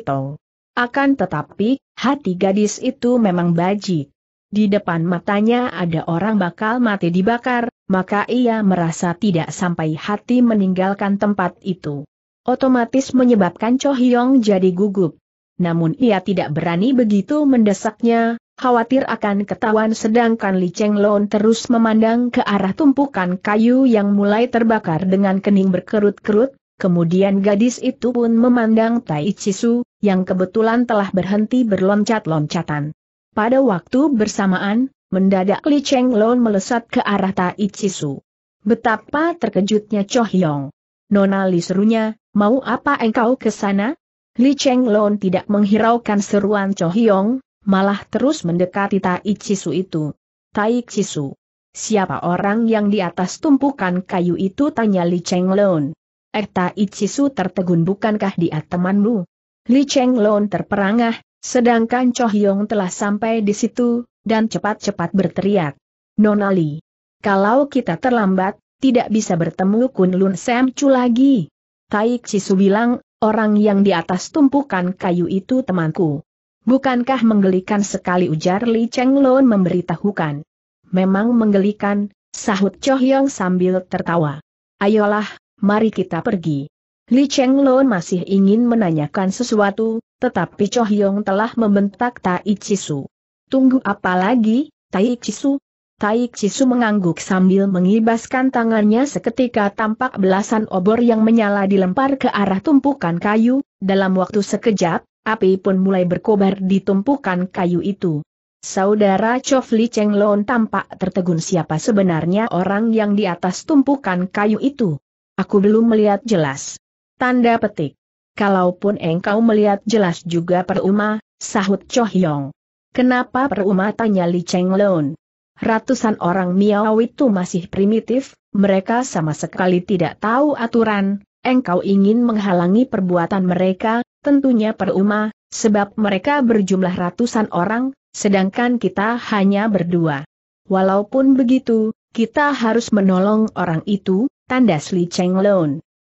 S1: akan tetapi, hati gadis itu memang baji. Di depan matanya ada orang bakal mati dibakar, maka ia merasa tidak sampai hati meninggalkan tempat itu. Otomatis menyebabkan Cho Hyong jadi gugup. Namun ia tidak berani begitu mendesaknya, khawatir akan ketahuan sedangkan Li Cheng Lon terus memandang ke arah tumpukan kayu yang mulai terbakar dengan kening berkerut-kerut, Kemudian gadis itu pun memandang Tai Chisu, yang kebetulan telah berhenti berloncat-loncatan. Pada waktu bersamaan, mendadak Li Cheng Lon melesat ke arah Tai Chisu. Betapa terkejutnya Cho Hyong. Nona Li serunya, mau apa engkau ke sana? Li Cheng Lon tidak menghiraukan seruan Cho Hyong, malah terus mendekati Tai Chisu itu. Tai Chisu. Siapa orang yang di atas tumpukan kayu itu tanya Li Cheng Lon. Erta Ichisu tertegun bukankah dia temanmu? Li Cheng Lon terperangah, sedangkan Cho Hyong telah sampai di situ, dan cepat-cepat berteriak. Nona Li, kalau kita terlambat, tidak bisa bertemu Kun Lun Sam Chu lagi. Taik Chisu bilang, orang yang di atas tumpukan kayu itu temanku. Bukankah menggelikan sekali ujar Li Cheng Lon memberitahukan. Memang menggelikan, sahut Cho Hyong sambil tertawa. Ayolah, mari kita pergi. Li Cheng Lo masih ingin menanyakan sesuatu, tetapi Cho Hyong telah membentak Tai Chisu. Tunggu apa lagi, Tai Chisu? Tai Chisu mengangguk sambil mengibaskan tangannya seketika tampak belasan obor yang menyala dilempar ke arah tumpukan kayu, dalam waktu sekejap, api pun mulai berkobar di tumpukan kayu itu. Saudara Chof Li Cheng Lon tampak tertegun siapa sebenarnya orang yang di atas tumpukan kayu itu. Aku belum melihat jelas. Tanda petik. Kalaupun engkau melihat jelas juga peruma, sahut Cho Hyong. Kenapa peruma tanya Li Cheng Lon? Ratusan orang Miao itu masih primitif, mereka sama sekali tidak tahu aturan, engkau ingin menghalangi perbuatan mereka, tentunya peruma, sebab mereka berjumlah ratusan orang, sedangkan kita hanya berdua. Walaupun begitu, kita harus menolong orang itu, tandas Li Cheng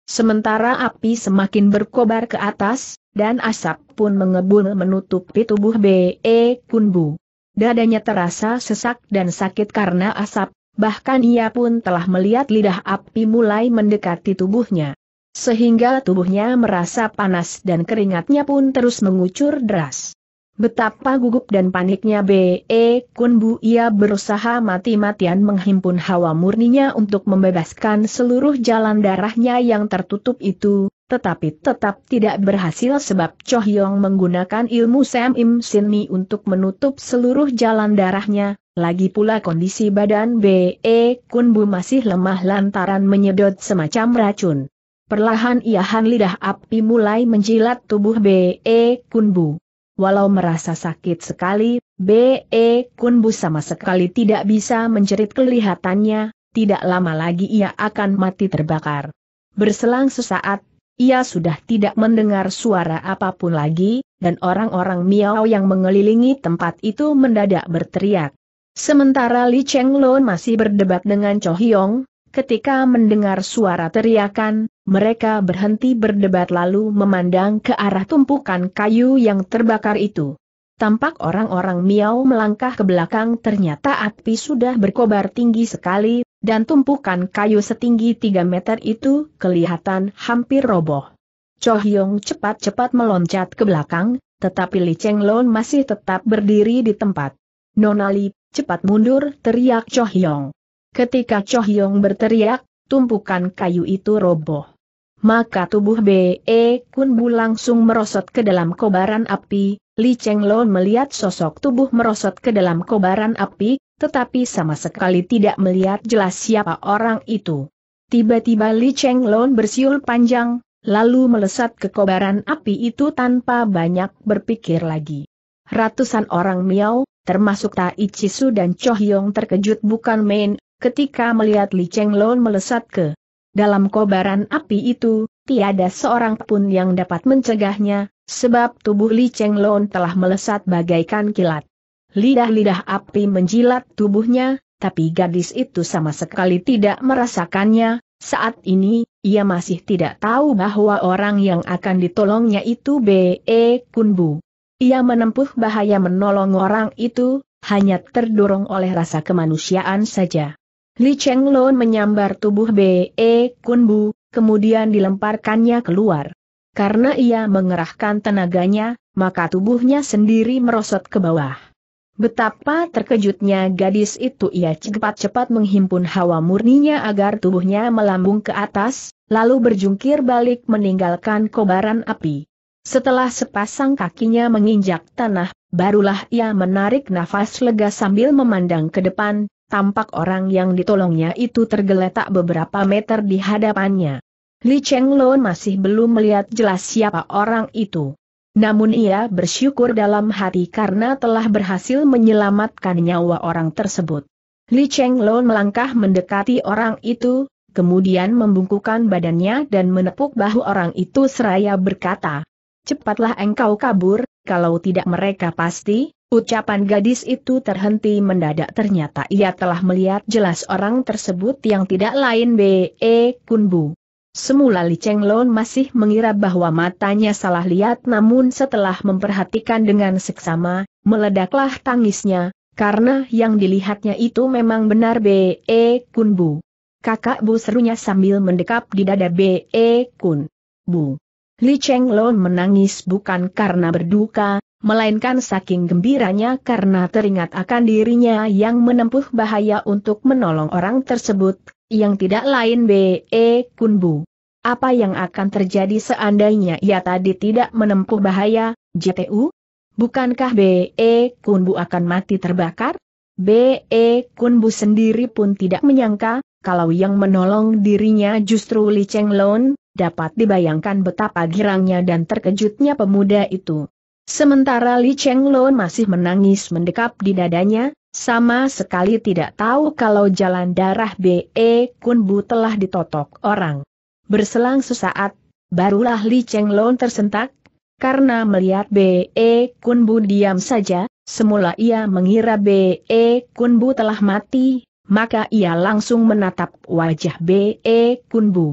S1: Sementara api semakin berkobar ke atas, dan asap pun mengebul menutupi tubuh B.E. Kunbu. Dadanya terasa sesak dan sakit karena asap, bahkan ia pun telah melihat lidah api mulai mendekati tubuhnya. Sehingga tubuhnya merasa panas dan keringatnya pun terus mengucur deras. Betapa gugup dan paniknya B.E. Kunbu ia berusaha mati-matian menghimpun hawa murninya untuk membebaskan seluruh jalan darahnya yang tertutup itu, tetapi tetap tidak berhasil sebab Cho Hyong menggunakan ilmu Sam Im Sin untuk menutup seluruh jalan darahnya, lagi pula kondisi badan B.E. Kunbu masih lemah lantaran menyedot semacam racun. Perlahan iahan lidah api mulai menjilat tubuh B.E. Kunbu walau merasa sakit sekali, B.E. Kunbu sama sekali tidak bisa menjerit kelihatannya, tidak lama lagi ia akan mati terbakar. Berselang sesaat, ia sudah tidak mendengar suara apapun lagi, dan orang-orang miau yang mengelilingi tempat itu mendadak berteriak. Sementara Li Cheng Lo masih berdebat dengan Cho Hyong, Ketika mendengar suara teriakan, mereka berhenti berdebat lalu memandang ke arah tumpukan kayu yang terbakar itu. Tampak orang-orang Miau melangkah ke belakang ternyata api sudah berkobar tinggi sekali, dan tumpukan kayu setinggi 3 meter itu kelihatan hampir roboh. Cho Hyong cepat-cepat meloncat ke belakang, tetapi Li Cheng Lon masih tetap berdiri di tempat. Nonali, cepat mundur, teriak Cho Hyong. Ketika Cho Hyong berteriak, tumpukan kayu itu roboh. Maka tubuh B.E. Bu langsung merosot ke dalam kobaran api, Li Cheng Lo melihat sosok tubuh merosot ke dalam kobaran api, tetapi sama sekali tidak melihat jelas siapa orang itu. Tiba-tiba Li Cheng Lo bersiul panjang, lalu melesat ke kobaran api itu tanpa banyak berpikir lagi. Ratusan orang Miao, termasuk Tai Su dan Cho Hyong terkejut bukan main, ketika melihat Li Cheng Lon melesat ke dalam kobaran api itu, tiada seorang pun yang dapat mencegahnya, sebab tubuh Li Cheng Lon telah melesat bagaikan kilat. Lidah-lidah api menjilat tubuhnya, tapi gadis itu sama sekali tidak merasakannya, saat ini, ia masih tidak tahu bahwa orang yang akan ditolongnya itu B.E. Kunbu. Ia menempuh bahaya menolong orang itu, hanya terdorong oleh rasa kemanusiaan saja. Li Cheng Lon menyambar tubuh B.E. Kun Bu, kemudian dilemparkannya keluar. Karena ia mengerahkan tenaganya, maka tubuhnya sendiri merosot ke bawah. Betapa terkejutnya gadis itu ia cepat-cepat menghimpun hawa murninya agar tubuhnya melambung ke atas, lalu berjungkir balik meninggalkan kobaran api. Setelah sepasang kakinya menginjak tanah, barulah ia menarik nafas lega sambil memandang ke depan, tampak orang yang ditolongnya itu tergeletak beberapa meter di hadapannya. Li Chenglon masih belum melihat jelas siapa orang itu. Namun ia bersyukur dalam hati karena telah berhasil menyelamatkan nyawa orang tersebut. Li Chenglon melangkah mendekati orang itu, kemudian membungkukan badannya dan menepuk bahu orang itu seraya berkata, Cepatlah engkau kabur, kalau tidak mereka pasti, ucapan gadis itu terhenti mendadak ternyata ia telah melihat jelas orang tersebut yang tidak lain B.E. Kunbu. Semula Li Cheng Lon masih mengira bahwa matanya salah lihat namun setelah memperhatikan dengan seksama, meledaklah tangisnya, karena yang dilihatnya itu memang benar B.E. Kunbu. Kakak Bu serunya sambil mendekap di dada B.E. Kun. Bu. Li Cheng Lo menangis bukan karena berduka, melainkan saking gembiranya karena teringat akan dirinya yang menempuh bahaya untuk menolong orang tersebut, yang tidak lain B.E. Kunbu. Apa yang akan terjadi seandainya ia tadi tidak menempuh bahaya, JTU? Bukankah B.E. Kunbu akan mati terbakar? B.E. Kunbu sendiri pun tidak menyangka, kalau yang menolong dirinya justru Li Cheng dapat dibayangkan betapa girangnya dan terkejutnya pemuda itu. Sementara Li Cheng Lun masih menangis mendekap di dadanya, sama sekali tidak tahu kalau jalan darah B.E. Kun Bu telah ditotok orang. Berselang sesaat, barulah Li Cheng Lun tersentak, karena melihat B.E. Kun Bu diam saja, semula ia mengira B.E. Kun Bu telah mati, maka ia langsung menatap wajah B.E. Kun Bu.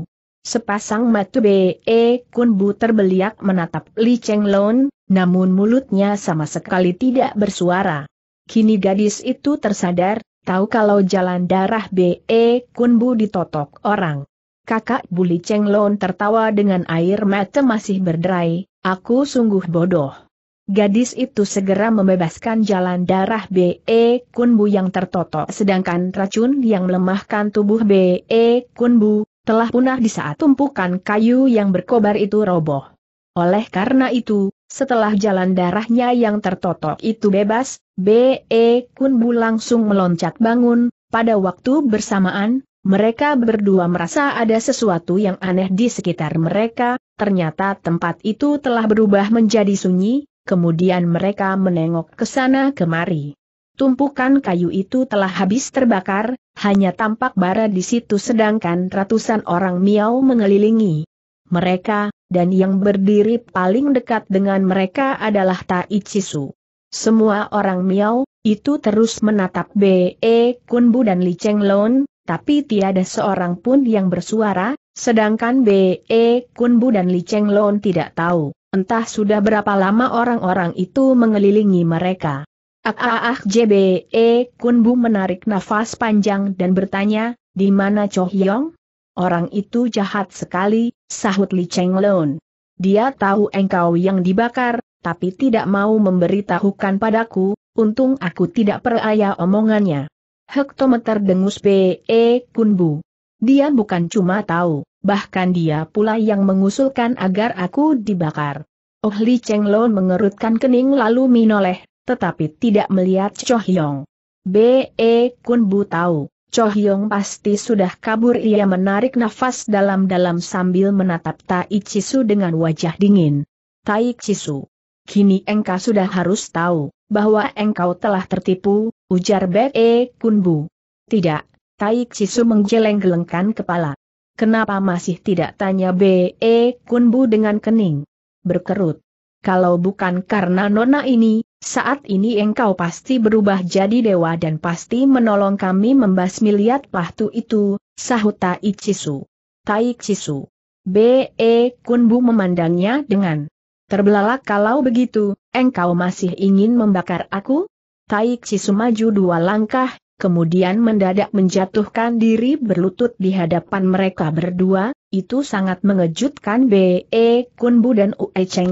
S1: Sepasang mata B.E. Kunbu terbeliak menatap Li Cheng Lon, namun mulutnya sama sekali tidak bersuara. Kini gadis itu tersadar, tahu kalau jalan darah B.E. Kunbu ditotok orang. Kakak Buli Cheng Lon tertawa dengan air mata masih berderai, aku sungguh bodoh. Gadis itu segera membebaskan jalan darah B.E. Kunbu yang tertotok sedangkan racun yang melemahkan tubuh B.E. Kunbu telah punah di saat tumpukan kayu yang berkobar itu roboh. Oleh karena itu, setelah jalan darahnya yang tertotok itu bebas, B.E. Kunbu langsung meloncat bangun, pada waktu bersamaan, mereka berdua merasa ada sesuatu yang aneh di sekitar mereka, ternyata tempat itu telah berubah menjadi sunyi, kemudian mereka menengok ke sana kemari. Tumpukan kayu itu telah habis terbakar, hanya tampak bara di situ sedangkan ratusan orang miau mengelilingi. Mereka, dan yang berdiri paling dekat dengan mereka adalah Chisu. Semua orang miau, itu terus menatap B.E. Kunbu dan Li Lon, tapi tiada seorang pun yang bersuara, sedangkan B.E. Kunbu dan Li Lon tidak tahu. Entah sudah berapa lama orang-orang itu mengelilingi mereka. Ah JBE Kunbu menarik nafas panjang dan bertanya, di mana Cho Hyong? Orang itu jahat sekali, sahut Li Cheng Lon. Dia tahu engkau yang dibakar, tapi tidak mau memberitahukan padaku, untung aku tidak peraya omongannya. Hektometer dengus P.E. Kunbu. Dia bukan cuma tahu, bahkan dia pula yang mengusulkan agar aku dibakar. Oh Li Cheng Lon mengerutkan kening lalu minoleh tetapi tidak melihat Cho Hyong. B.E. Kun Bu tahu, Cho Hyong pasti sudah kabur ia menarik nafas dalam-dalam sambil menatap Tai Chisu dengan wajah dingin. Tai Chisu, kini engkau sudah harus tahu, bahwa engkau telah tertipu, ujar B.E. Kun Bu. Tidak, Tai Chisu menggeleng-gelengkan kepala. Kenapa masih tidak tanya B.E. Kun Bu dengan kening? Berkerut. Kalau bukan karena nona ini, saat ini engkau pasti berubah jadi dewa dan pasti menolong kami membasmi liat pahtu itu, sahut Tai Cisu. Tai Cisu. B.E. Kunbu memandangnya dengan terbelalak kalau begitu, engkau masih ingin membakar aku? Tai Cisu maju dua langkah, kemudian mendadak menjatuhkan diri berlutut di hadapan mereka berdua, itu sangat mengejutkan B.E. Kunbu dan Ue Cheng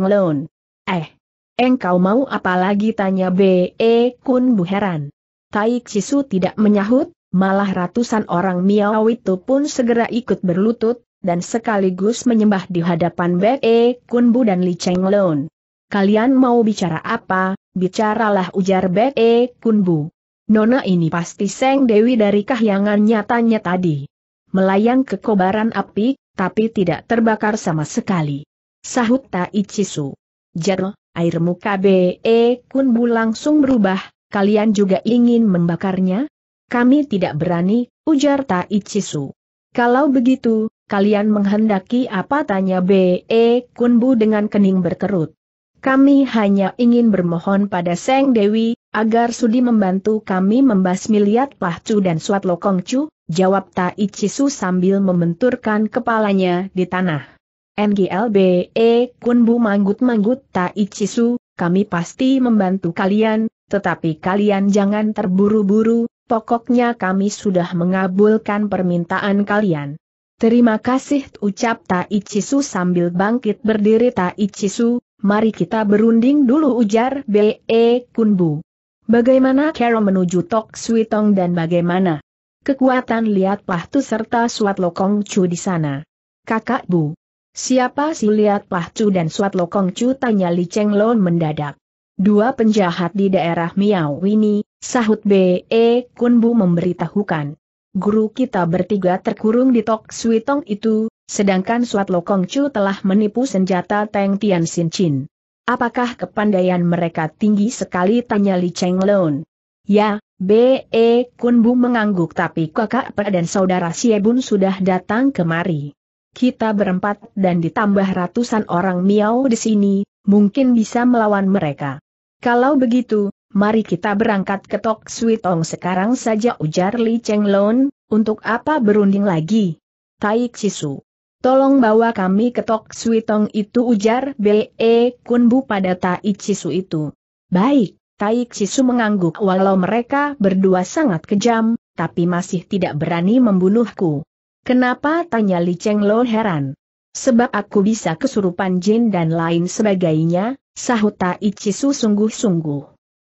S1: Eh, Engkau mau apa lagi tanya B.E. Kun Bu heran. Tai Cisu tidak menyahut, malah ratusan orang Miao itu pun segera ikut berlutut, dan sekaligus menyembah di hadapan B.E. Kun Bu dan Li Cheng Lon. Kalian mau bicara apa, bicaralah ujar B.E. Kun Bu. Nona ini pasti Seng Dewi dari kahyangan nyatanya tadi. Melayang ke kobaran api, tapi tidak terbakar sama sekali. Sahut Tai Cisu. Jer, Air muka B.E. Kunbu langsung berubah, kalian juga ingin membakarnya? Kami tidak berani, ujar Su. Kalau begitu, kalian menghendaki apa tanya B.E. Kunbu dengan kening berkerut. Kami hanya ingin bermohon pada Seng Dewi, agar sudi membantu kami membasmi liat Pahcu dan Suat Lokongcu, jawab Su sambil membenturkan kepalanya di tanah. NGLBE Kunbu manggut-manggut Tai Chisu, kami pasti membantu kalian, tetapi kalian jangan terburu-buru, pokoknya kami sudah mengabulkan permintaan kalian. Terima kasih ucap Tai Chisu sambil bangkit berdiri Tai Chisu, mari kita berunding dulu ujar BE Kunbu. Bagaimana Carol menuju Tok Switong dan bagaimana kekuatan Liat Pahtu serta Suat Lokong Chu di sana. Kakak Bu. Siapa si Liat Chu dan Suat Lokong Chu tanya Li Cheng Lon mendadak. Dua penjahat di daerah Miao Wini, sahut B.E. E Kun Bu memberitahukan. Guru kita bertiga terkurung di Tok Sui Tong itu, sedangkan Suat Lokong Chu telah menipu senjata Teng Tian Sin Chin. Apakah kepandaian mereka tinggi sekali tanya Li Cheng Lon. Ya, B.E. E Kun Bu mengangguk tapi kakak Pe dan saudara Bun sudah datang kemari kita berempat dan ditambah ratusan orang miau di sini, mungkin bisa melawan mereka. Kalau begitu, mari kita berangkat ke Tok Suitong sekarang saja ujar Li Chenglong. untuk apa berunding lagi? Taik Sisu. Tolong bawa kami ke Tok Suitong itu ujar B.E. E Bu pada Taik Sisu itu. Baik, Taik Sisu mengangguk walau mereka berdua sangat kejam, tapi masih tidak berani membunuhku. Kenapa tanya Li Cheng Lo heran? Sebab aku bisa kesurupan jin dan lain sebagainya, sahut Tai Su sungguh-sungguh.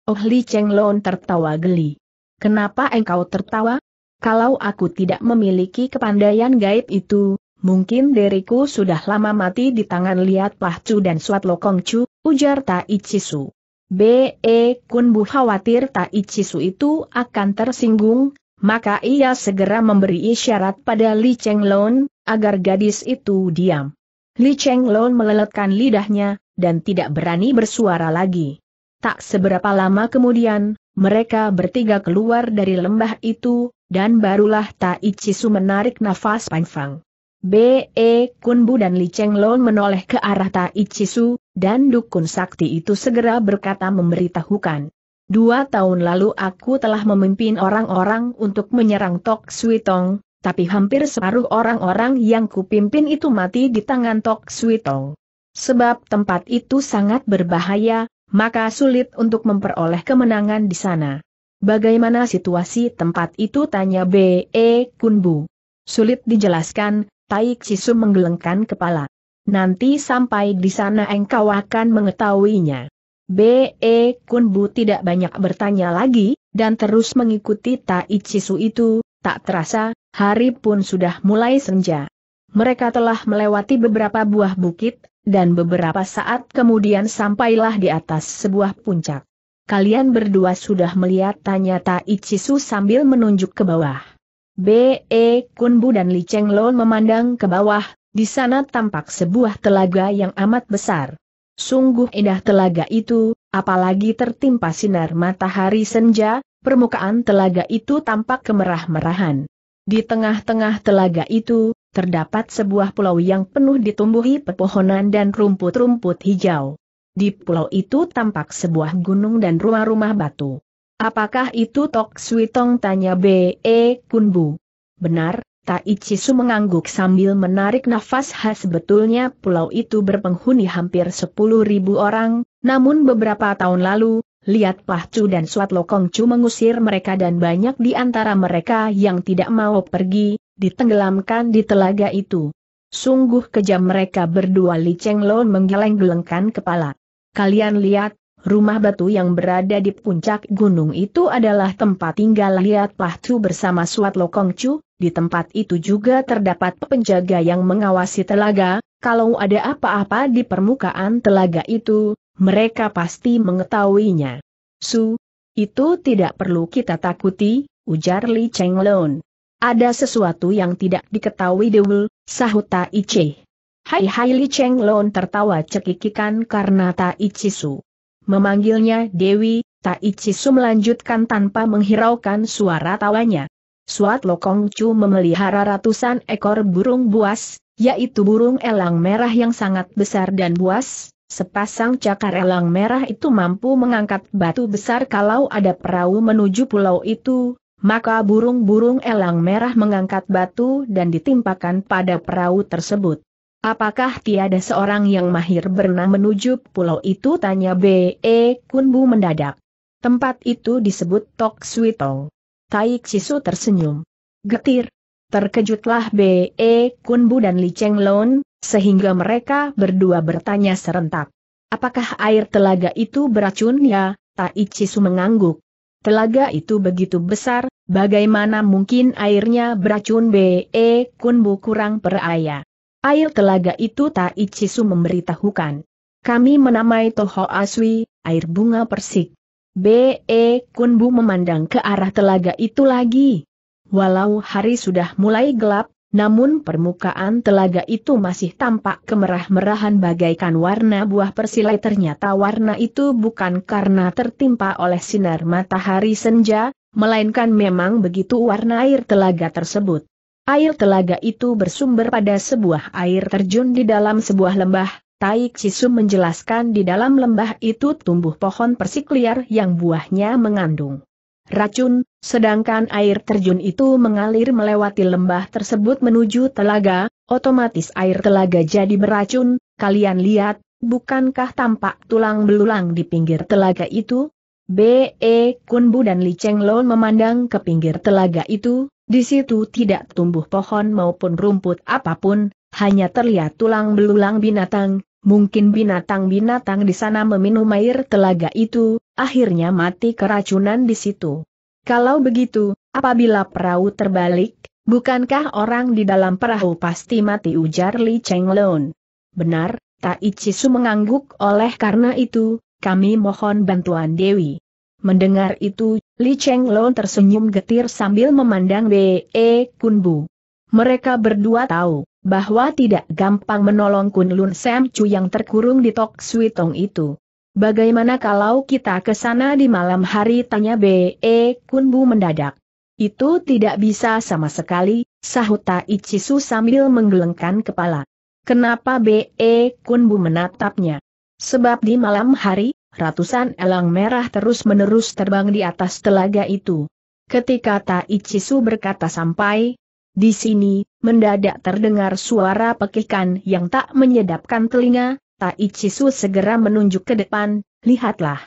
S1: Oh Li Cheng Lo tertawa geli. Kenapa engkau tertawa? Kalau aku tidak memiliki kepandaian gaib itu, mungkin diriku sudah lama mati di tangan Liat Chu dan Suat Chu, ujar Tai Su. B.E. Eh, kun Bu khawatir Tai Ichisu itu akan tersinggung, maka ia segera memberi isyarat pada Li Cheng Lon, agar gadis itu diam. Li Cheng Lon meleletkan lidahnya, dan tidak berani bersuara lagi. Tak seberapa lama kemudian, mereka bertiga keluar dari lembah itu, dan barulah Tai Chisu menarik nafas panjang. B.E. Kunbu dan Li Cheng Lon menoleh ke arah Tai Chisu, dan Dukun Sakti itu segera berkata memberitahukan. Dua tahun lalu aku telah memimpin orang-orang untuk menyerang Tok Sui Tong, tapi hampir separuh orang-orang yang kupimpin itu mati di tangan Tok Sui Tong. Sebab tempat itu sangat berbahaya, maka sulit untuk memperoleh kemenangan di sana. Bagaimana situasi tempat itu tanya B.E. Kunbu. Sulit dijelaskan, Taik Sisu menggelengkan kepala. Nanti sampai di sana engkau akan mengetahuinya. B.E. Kunbu tidak banyak bertanya lagi, dan terus mengikuti Tai Cisu itu, tak terasa, hari pun sudah mulai senja. Mereka telah melewati beberapa buah bukit, dan beberapa saat kemudian sampailah di atas sebuah puncak. Kalian berdua sudah melihat tanya Tai Cisu sambil menunjuk ke bawah. B.E. Kunbu dan Li Cheng Lon memandang ke bawah, di sana tampak sebuah telaga yang amat besar. Sungguh indah telaga itu, apalagi tertimpa sinar matahari senja, permukaan telaga itu tampak kemerah-merahan. Di tengah-tengah telaga itu, terdapat sebuah pulau yang penuh ditumbuhi pepohonan dan rumput-rumput hijau. Di pulau itu tampak sebuah gunung dan rumah-rumah batu. Apakah itu Tok Switong tanya B.E. Kunbu? Benar, cisu mengangguk sambil menarik nafas khas sebetulnya pulau itu berpenghuni hampir 10.000 orang, namun beberapa tahun lalu, Liat Pahcu dan Suat Lokongcu mengusir mereka dan banyak di antara mereka yang tidak mau pergi, ditenggelamkan di telaga itu. Sungguh kejam mereka berdua Li Cheng Lo menggeleng-gelengkan kepala. Kalian lihat, Rumah batu yang berada di puncak gunung itu adalah tempat tinggal Liat Pahcu bersama Suat Lokongcu, di tempat itu juga terdapat penjaga yang mengawasi telaga, kalau ada apa-apa di permukaan telaga itu, mereka pasti mengetahuinya. Su, itu tidak perlu kita takuti, ujar Li Cheng Lon. Ada sesuatu yang tidak diketahui Deul, sahut Tai Hai hai Li Cheng Lon tertawa cekikikan karena Tai Su. Memanggilnya Dewi, Taichi Su melanjutkan tanpa menghiraukan suara tawanya. Suat Lokong Chu memelihara ratusan ekor burung buas, yaitu burung elang merah yang sangat besar dan buas, Sepasang cakar elang merah itu mampu mengangkat batu besar kalau ada perahu menuju pulau itu, maka burung-burung elang merah mengangkat batu dan ditimpakan pada perahu tersebut. Apakah tiada seorang yang mahir berenang menuju pulau itu? Tanya B.E. Kunbu mendadak. Tempat itu disebut Tok Switong. Taik Cisu tersenyum. Getir. Terkejutlah B.E. Kunbu dan Li Cheng Lon, sehingga mereka berdua bertanya serentak. Apakah air telaga itu beracun ya? Cisu mengangguk. Telaga itu begitu besar, bagaimana mungkin airnya beracun B.E. Kunbu kurang peraya. Air telaga itu tak icisu memberitahukan. Kami menamai Toho Aswi, air bunga persik. B.E. Kunbu memandang ke arah telaga itu lagi. Walau hari sudah mulai gelap, namun permukaan telaga itu masih tampak kemerah-merahan bagaikan warna buah persilai ternyata warna itu bukan karena tertimpa oleh sinar matahari senja, melainkan memang begitu warna air telaga tersebut. Air telaga itu bersumber pada sebuah air terjun di dalam sebuah lembah, Taik Sisu menjelaskan di dalam lembah itu tumbuh pohon persik liar yang buahnya mengandung racun, sedangkan air terjun itu mengalir melewati lembah tersebut menuju telaga, otomatis air telaga jadi beracun, kalian lihat, bukankah tampak tulang belulang di pinggir telaga itu? B.E. Kunbu dan Li Cheng Lo memandang ke pinggir telaga itu, di situ tidak tumbuh pohon maupun rumput apapun, hanya terlihat tulang belulang binatang, mungkin binatang-binatang di sana meminum air telaga itu, akhirnya mati keracunan di situ. Kalau begitu, apabila perahu terbalik, bukankah orang di dalam perahu pasti mati ujar Li Chenglun? Benar, Tai Su mengangguk oleh karena itu, kami mohon bantuan Dewi. Mendengar itu, Li Cheng Lon tersenyum getir sambil memandang B.E. Kunbu. Mereka berdua tahu bahwa tidak gampang menolong Kun Lun Sam Chu yang terkurung di Tok Sui Tong itu. Bagaimana kalau kita ke sana di malam hari tanya B.E. Kunbu mendadak. Itu tidak bisa sama sekali, sahut Tai Su sambil menggelengkan kepala. Kenapa B.E. Kunbu menatapnya? Sebab di malam hari, ratusan elang merah terus-menerus terbang di atas telaga itu. Ketika Taichisu berkata sampai, di sini, mendadak terdengar suara pekikan yang tak menyedapkan telinga, Taichisu segera menunjuk ke depan, lihatlah.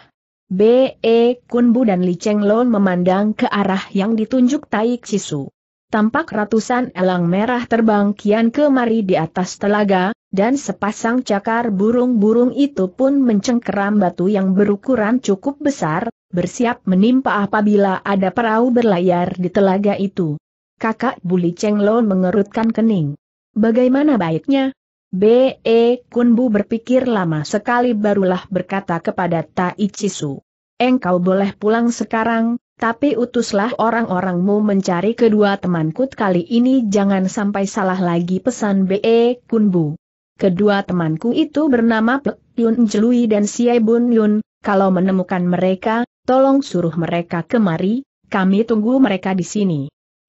S1: B.E. Kunbu dan Li Chenglon memandang ke arah yang ditunjuk Taichisu. Tampak ratusan elang merah terbang kian kemari di atas telaga, dan sepasang cakar burung-burung itu pun mencengkeram batu yang berukuran cukup besar, bersiap menimpa apabila ada perahu berlayar di telaga itu. Kakak Buli Cenglo mengerutkan kening. Bagaimana baiknya? B.E. E, Kunbu berpikir lama sekali barulah berkata kepada Tai Su. Engkau boleh pulang sekarang, tapi utuslah orang-orangmu mencari kedua temanku kali ini jangan sampai salah lagi pesan B.E. E, Kunbu. Kedua temanku itu bernama Pek Yun Jelui dan Siai Bun Yun, kalau menemukan mereka, tolong suruh mereka kemari, kami tunggu mereka di sini.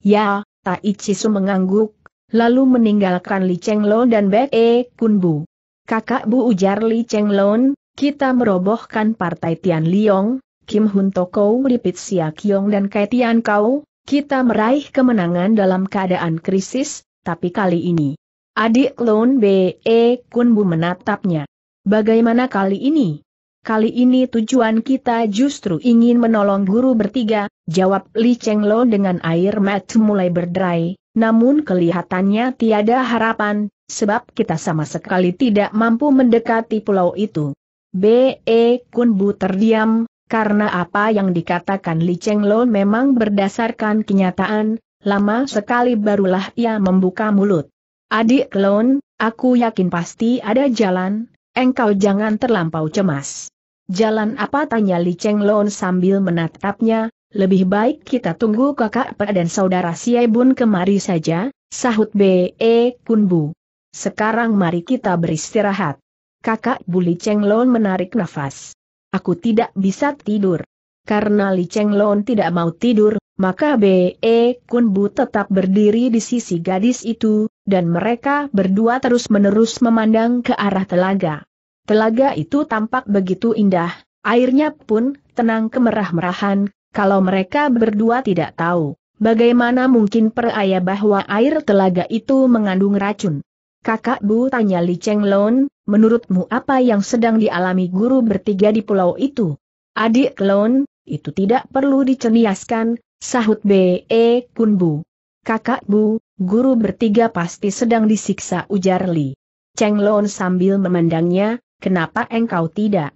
S1: Ya, Tai Chisu mengangguk, lalu meninggalkan Li Cheng Chenglon dan Bek E Bu. Kakak Bu ujar Li Cheng Chenglon, kita merobohkan partai Tian Liong, Kim Hun Toko Lipit Sia Kiong dan Kai Tian Kau, kita meraih kemenangan dalam keadaan krisis, tapi kali ini. Adik Lone Be Kunbu menatapnya. Bagaimana kali ini? Kali ini tujuan kita justru ingin menolong guru bertiga, jawab Li Cheng Lo dengan air mata mulai berderai, namun kelihatannya tiada harapan, sebab kita sama sekali tidak mampu mendekati pulau itu. B.E. Kunbu terdiam, karena apa yang dikatakan Li Cheng Lo memang berdasarkan kenyataan, lama sekali barulah ia membuka mulut. Adik Klon, aku yakin pasti ada jalan, engkau jangan terlampau cemas. Jalan apa tanya Li Cheng Lon sambil menatapnya, lebih baik kita tunggu kakak Pak dan saudara Siai kemari saja, sahut B.E. E Kunbu. Sekarang mari kita beristirahat. Kakak Li Cheng Lon menarik nafas. Aku tidak bisa tidur. Karena Li Cheng Lon tidak mau tidur, maka B.E. E Kunbu tetap berdiri di sisi gadis itu, dan mereka berdua terus-menerus memandang ke arah telaga. Telaga itu tampak begitu indah, airnya pun tenang kemerah-merahan, kalau mereka berdua tidak tahu. Bagaimana mungkin peraya bahwa air telaga itu mengandung racun? Kakak Bu tanya Li Cheng Lon, menurutmu apa yang sedang dialami guru bertiga di pulau itu? Adik Lon, itu tidak perlu diceniaskan, sahut B.E. Kun Bu. Kakak Bu, guru bertiga pasti sedang disiksa ujar Li. Cheng Lon sambil memandangnya, kenapa engkau tidak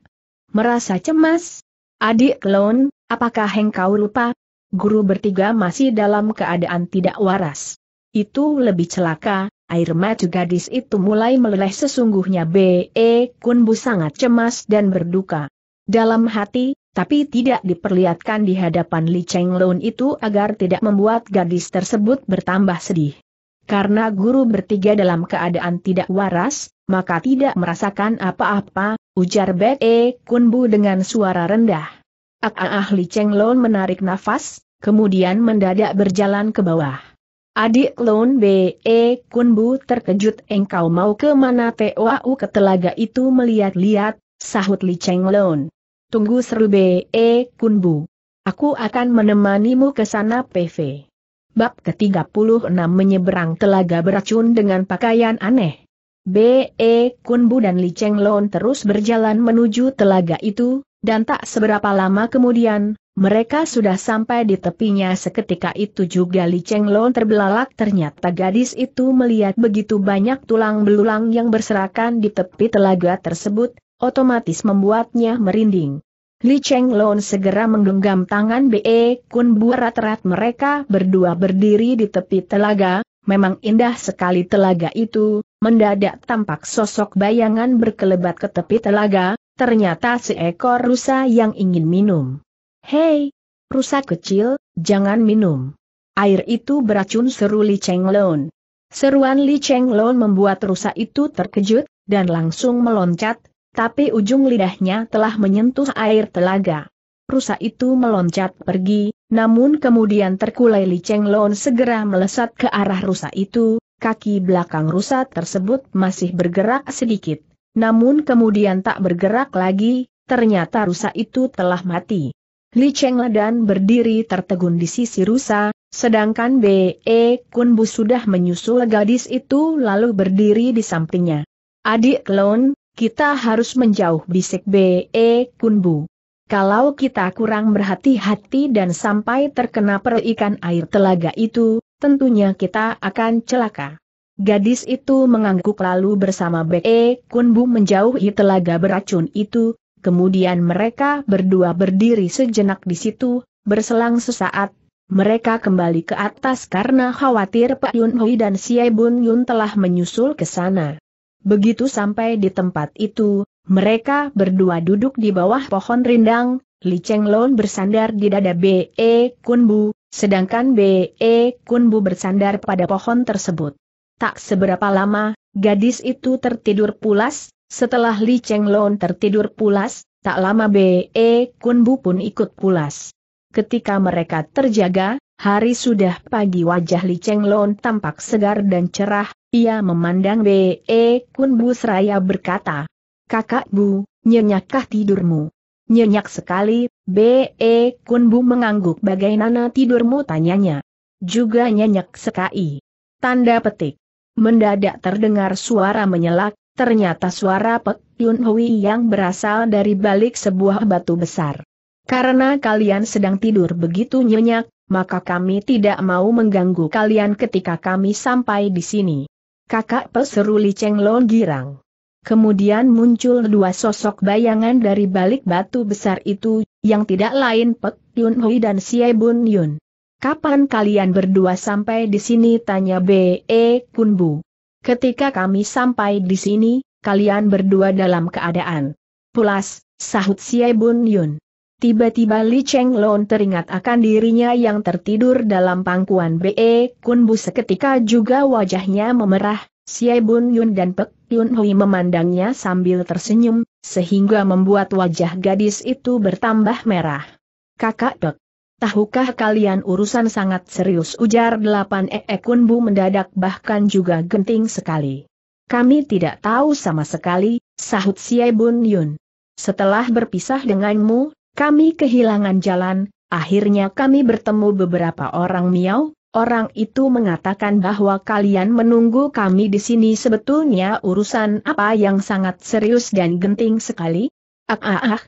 S1: merasa cemas? Adik Lon, apakah engkau lupa? Guru bertiga masih dalam keadaan tidak waras. Itu lebih celaka, air mata gadis itu mulai meleleh sesungguhnya B.E. Kunbu sangat cemas dan berduka. Dalam hati, tapi tidak diperlihatkan di hadapan Li Cheng Lun itu agar tidak membuat gadis tersebut bertambah sedih. Karena guru bertiga dalam keadaan tidak waras, maka tidak merasakan apa-apa, ujar Bek E Kunbu dengan suara rendah. Ah, ah, ah Li Cheng Lun menarik nafas, kemudian mendadak berjalan ke bawah. Adik Lun B. E Kunbu terkejut engkau mau ke mana T.O.A.U. ke telaga itu melihat-lihat, sahut Li Cheng Lun. Tunggu seru B.E. Eh, Kunbu. Aku akan menemanimu ke sana PV. Bab ke-36 menyeberang telaga beracun dengan pakaian aneh. B.E. E, Kunbu dan Li Cheng Lon terus berjalan menuju telaga itu, dan tak seberapa lama kemudian, mereka sudah sampai di tepinya seketika itu juga Li Cheng Lon terbelalak ternyata gadis itu melihat begitu banyak tulang belulang yang berserakan di tepi telaga tersebut, otomatis membuatnya merinding. Li Cheng Lon segera menggenggam tangan Be Kun berat-erat mereka berdua berdiri di tepi telaga, memang indah sekali telaga itu, mendadak tampak sosok bayangan berkelebat ke tepi telaga, ternyata seekor rusa yang ingin minum. Hei, rusa kecil, jangan minum. Air itu beracun seru Li Cheng Lon. Seruan Li Cheng Lon membuat rusa itu terkejut, dan langsung meloncat, tapi ujung lidahnya telah menyentuh air telaga. Rusa itu meloncat pergi, namun kemudian terkulai Li Cheng Lon segera melesat ke arah rusa itu, kaki belakang rusa tersebut masih bergerak sedikit, namun kemudian tak bergerak lagi, ternyata rusa itu telah mati. Li Cheng dan berdiri tertegun di sisi rusa, sedangkan B.E. Kunbu sudah menyusul gadis itu lalu berdiri di sampingnya. Adik Lon, kita harus menjauh bisik B.E. E, Kunbu. Kalau kita kurang berhati-hati dan sampai terkena perikan air telaga itu, tentunya kita akan celaka. Gadis itu mengangguk lalu bersama B.E. E, Kunbu menjauhi telaga beracun itu, kemudian mereka berdua berdiri sejenak di situ, berselang sesaat, mereka kembali ke atas karena khawatir Pak Yun Hui dan Xie Bun Yun telah menyusul ke sana. Begitu sampai di tempat itu, mereka berdua duduk di bawah pohon rindang, Li Cheng Lon bersandar di dada B.E. Kunbu, sedangkan B.E. Kunbu bersandar pada pohon tersebut. Tak seberapa lama, gadis itu tertidur pulas, setelah Li Cheng Lon tertidur pulas, tak lama B.E. Kunbu pun ikut pulas. Ketika mereka terjaga, Hari sudah pagi wajah Li Cheng tampak segar dan cerah, ia memandang B.E. Kun Bu seraya berkata, Kakak Bu, nyenyakkah tidurmu? Nyenyak sekali, B.E. Kun Bu mengangguk Bagaimana tidurmu tanyanya. Juga nyenyak sekali. Tanda petik. Mendadak terdengar suara menyelak, ternyata suara Pek Yun Hui yang berasal dari balik sebuah batu besar. Karena kalian sedang tidur begitu nyenyak, maka kami tidak mau mengganggu kalian ketika kami sampai di sini. Kakak peseru Li Cheng Lon girang. Kemudian muncul dua sosok bayangan dari balik batu besar itu, yang tidak lain Pek Yun Hui dan Xie Bun Yun. Kapan kalian berdua sampai di sini? Tanya B.E. Kunbu. Ketika kami sampai di sini, kalian berdua dalam keadaan pulas, sahut Xie Bun Yun. Tiba-tiba Li Cheng Lon teringat akan dirinya yang tertidur dalam pangkuan B.E. Kunbu seketika juga wajahnya memerah, Xie Bun Yun dan Pek Yun Hui memandangnya sambil tersenyum, sehingga membuat wajah gadis itu bertambah merah. Kakak Pek, tahukah kalian urusan sangat serius ujar delapan E.E. Kunbu mendadak bahkan juga genting sekali. Kami tidak tahu sama sekali, sahut Xie Bun Yun. Setelah berpisah denganmu, kami kehilangan jalan, akhirnya kami bertemu beberapa orang miau. orang itu mengatakan bahwa kalian menunggu kami di sini sebetulnya urusan apa yang sangat serius dan genting sekali? Ah ah ah.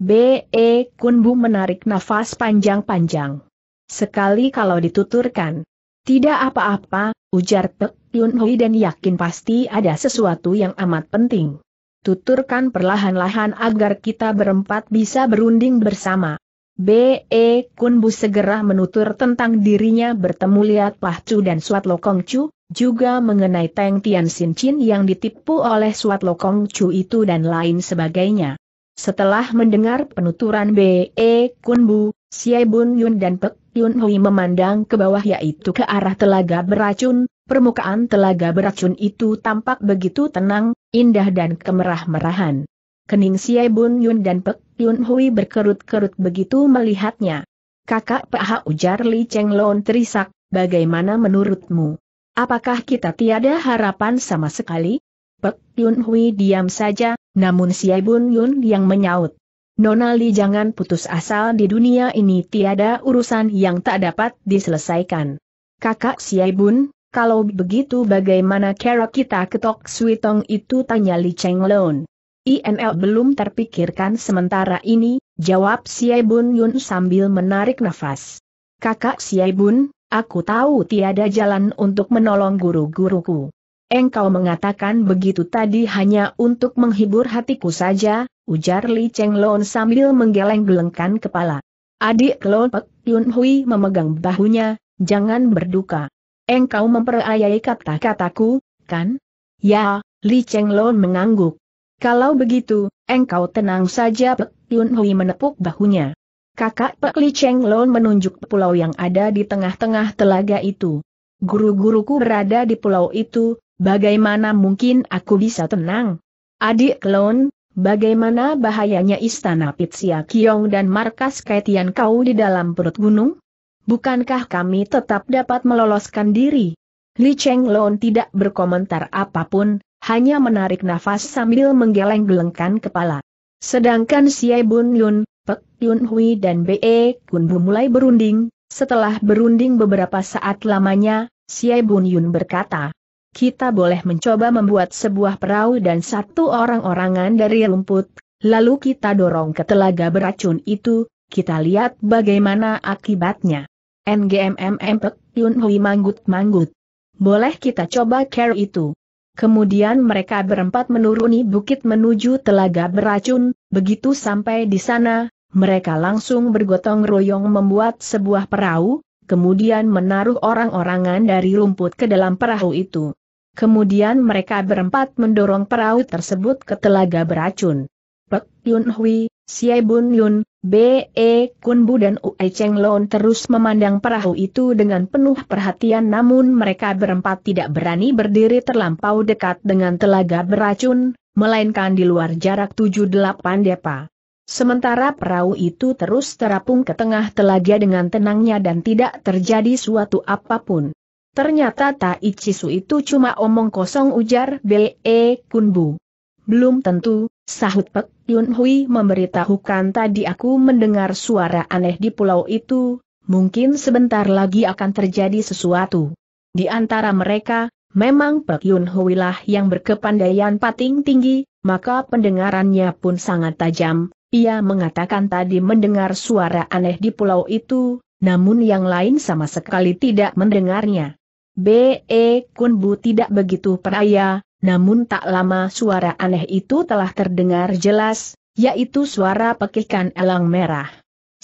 S1: B.E. Kunbu menarik nafas panjang-panjang. Sekali kalau dituturkan. Tidak apa-apa, ujar Pek Yun Hui dan yakin pasti ada sesuatu yang amat penting tuturkan perlahan-lahan agar kita berempat bisa berunding bersama. B.E. Kunbu segera menutur tentang dirinya bertemu Liat Pahcu dan Suat Lokong Chu, juga mengenai Teng Tian Sin Chin yang ditipu oleh Suat Lokong Chu itu dan lain sebagainya. Setelah mendengar penuturan B.E. Kunbu, Xie Bun Yun dan Pek Yun Hui memandang ke bawah yaitu ke arah telaga beracun, permukaan telaga beracun itu tampak begitu tenang, indah dan kemerah-merahan. Kening Siai Bun Yun dan Pek Yun Hui berkerut-kerut begitu melihatnya. Kakak Pak Ha ujar Li Cheng Lon terisak, bagaimana menurutmu? Apakah kita tiada harapan sama sekali? Pek Yun Hui diam saja, namun Siai Bun Yun yang menyaut. Nona Li jangan putus asal di dunia ini tiada urusan yang tak dapat diselesaikan. Kakak Siai Bun, kalau begitu bagaimana cara kita ketok Switong itu tanya Li Cheng Lone. INL belum terpikirkan sementara ini, jawab Siai Bun Yun sambil menarik nafas. Kakak Siai Bun, aku tahu tiada jalan untuk menolong guru-guruku. Engkau mengatakan begitu tadi hanya untuk menghibur hatiku saja, ujar Li Cheng Lone sambil menggeleng-gelengkan kepala. Adik kelompok Yun Hui memegang bahunya, jangan berduka. Engkau memperayai kata-kataku, kan? Ya, Li Cheng Lon mengangguk. Kalau begitu, engkau tenang saja Pek Yun Hui menepuk bahunya. Kakak Pek Li Cheng Lon menunjuk pulau yang ada di tengah-tengah telaga itu. Guru-guruku berada di pulau itu, bagaimana mungkin aku bisa tenang? Adik Klon, bagaimana bahayanya istana Pitsia Kiong dan markas Kaitian kau di dalam perut gunung? Bukankah kami tetap dapat meloloskan diri? Li Cheng Lon tidak berkomentar apapun, hanya menarik nafas sambil menggeleng-gelengkan kepala. Sedangkan Xie Bun Yun, Pek Yun Hui dan Be Kun Bu mulai berunding, setelah berunding beberapa saat lamanya, Xie Bun Yun berkata, kita boleh mencoba membuat sebuah perahu dan satu orang-orangan dari rumput, lalu kita dorong ke telaga beracun itu, kita lihat bagaimana akibatnya. NGMM Pek Yun Hui manggut-manggut. Boleh kita coba care itu. Kemudian mereka berempat menuruni bukit menuju telaga beracun, begitu sampai di sana, mereka langsung bergotong royong membuat sebuah perahu, kemudian menaruh orang-orangan dari rumput ke dalam perahu itu. Kemudian mereka berempat mendorong perahu tersebut ke telaga beracun. Pek Yun Hui, Xie Bun Yun, B.E. Kunbu dan Ue Cheng Lon terus memandang perahu itu dengan penuh perhatian namun mereka berempat tidak berani berdiri terlampau dekat dengan telaga beracun, melainkan di luar jarak 7-8 depa. Sementara perahu itu terus terapung ke tengah telaga dengan tenangnya dan tidak terjadi suatu apapun. Ternyata Tai Chisu itu cuma omong kosong ujar B.E. Kunbu. Belum tentu, Sahut Pek Yun Hui memberitahukan tadi aku mendengar suara aneh di pulau itu, mungkin sebentar lagi akan terjadi sesuatu. Di antara mereka, memang Pek Yun Hui lah yang berkepandaian pating tinggi, maka pendengarannya pun sangat tajam. Ia mengatakan tadi mendengar suara aneh di pulau itu, namun yang lain sama sekali tidak mendengarnya. B.E. Kun Bu tidak begitu peraya, namun tak lama suara aneh itu telah terdengar jelas, yaitu suara pekikan elang merah.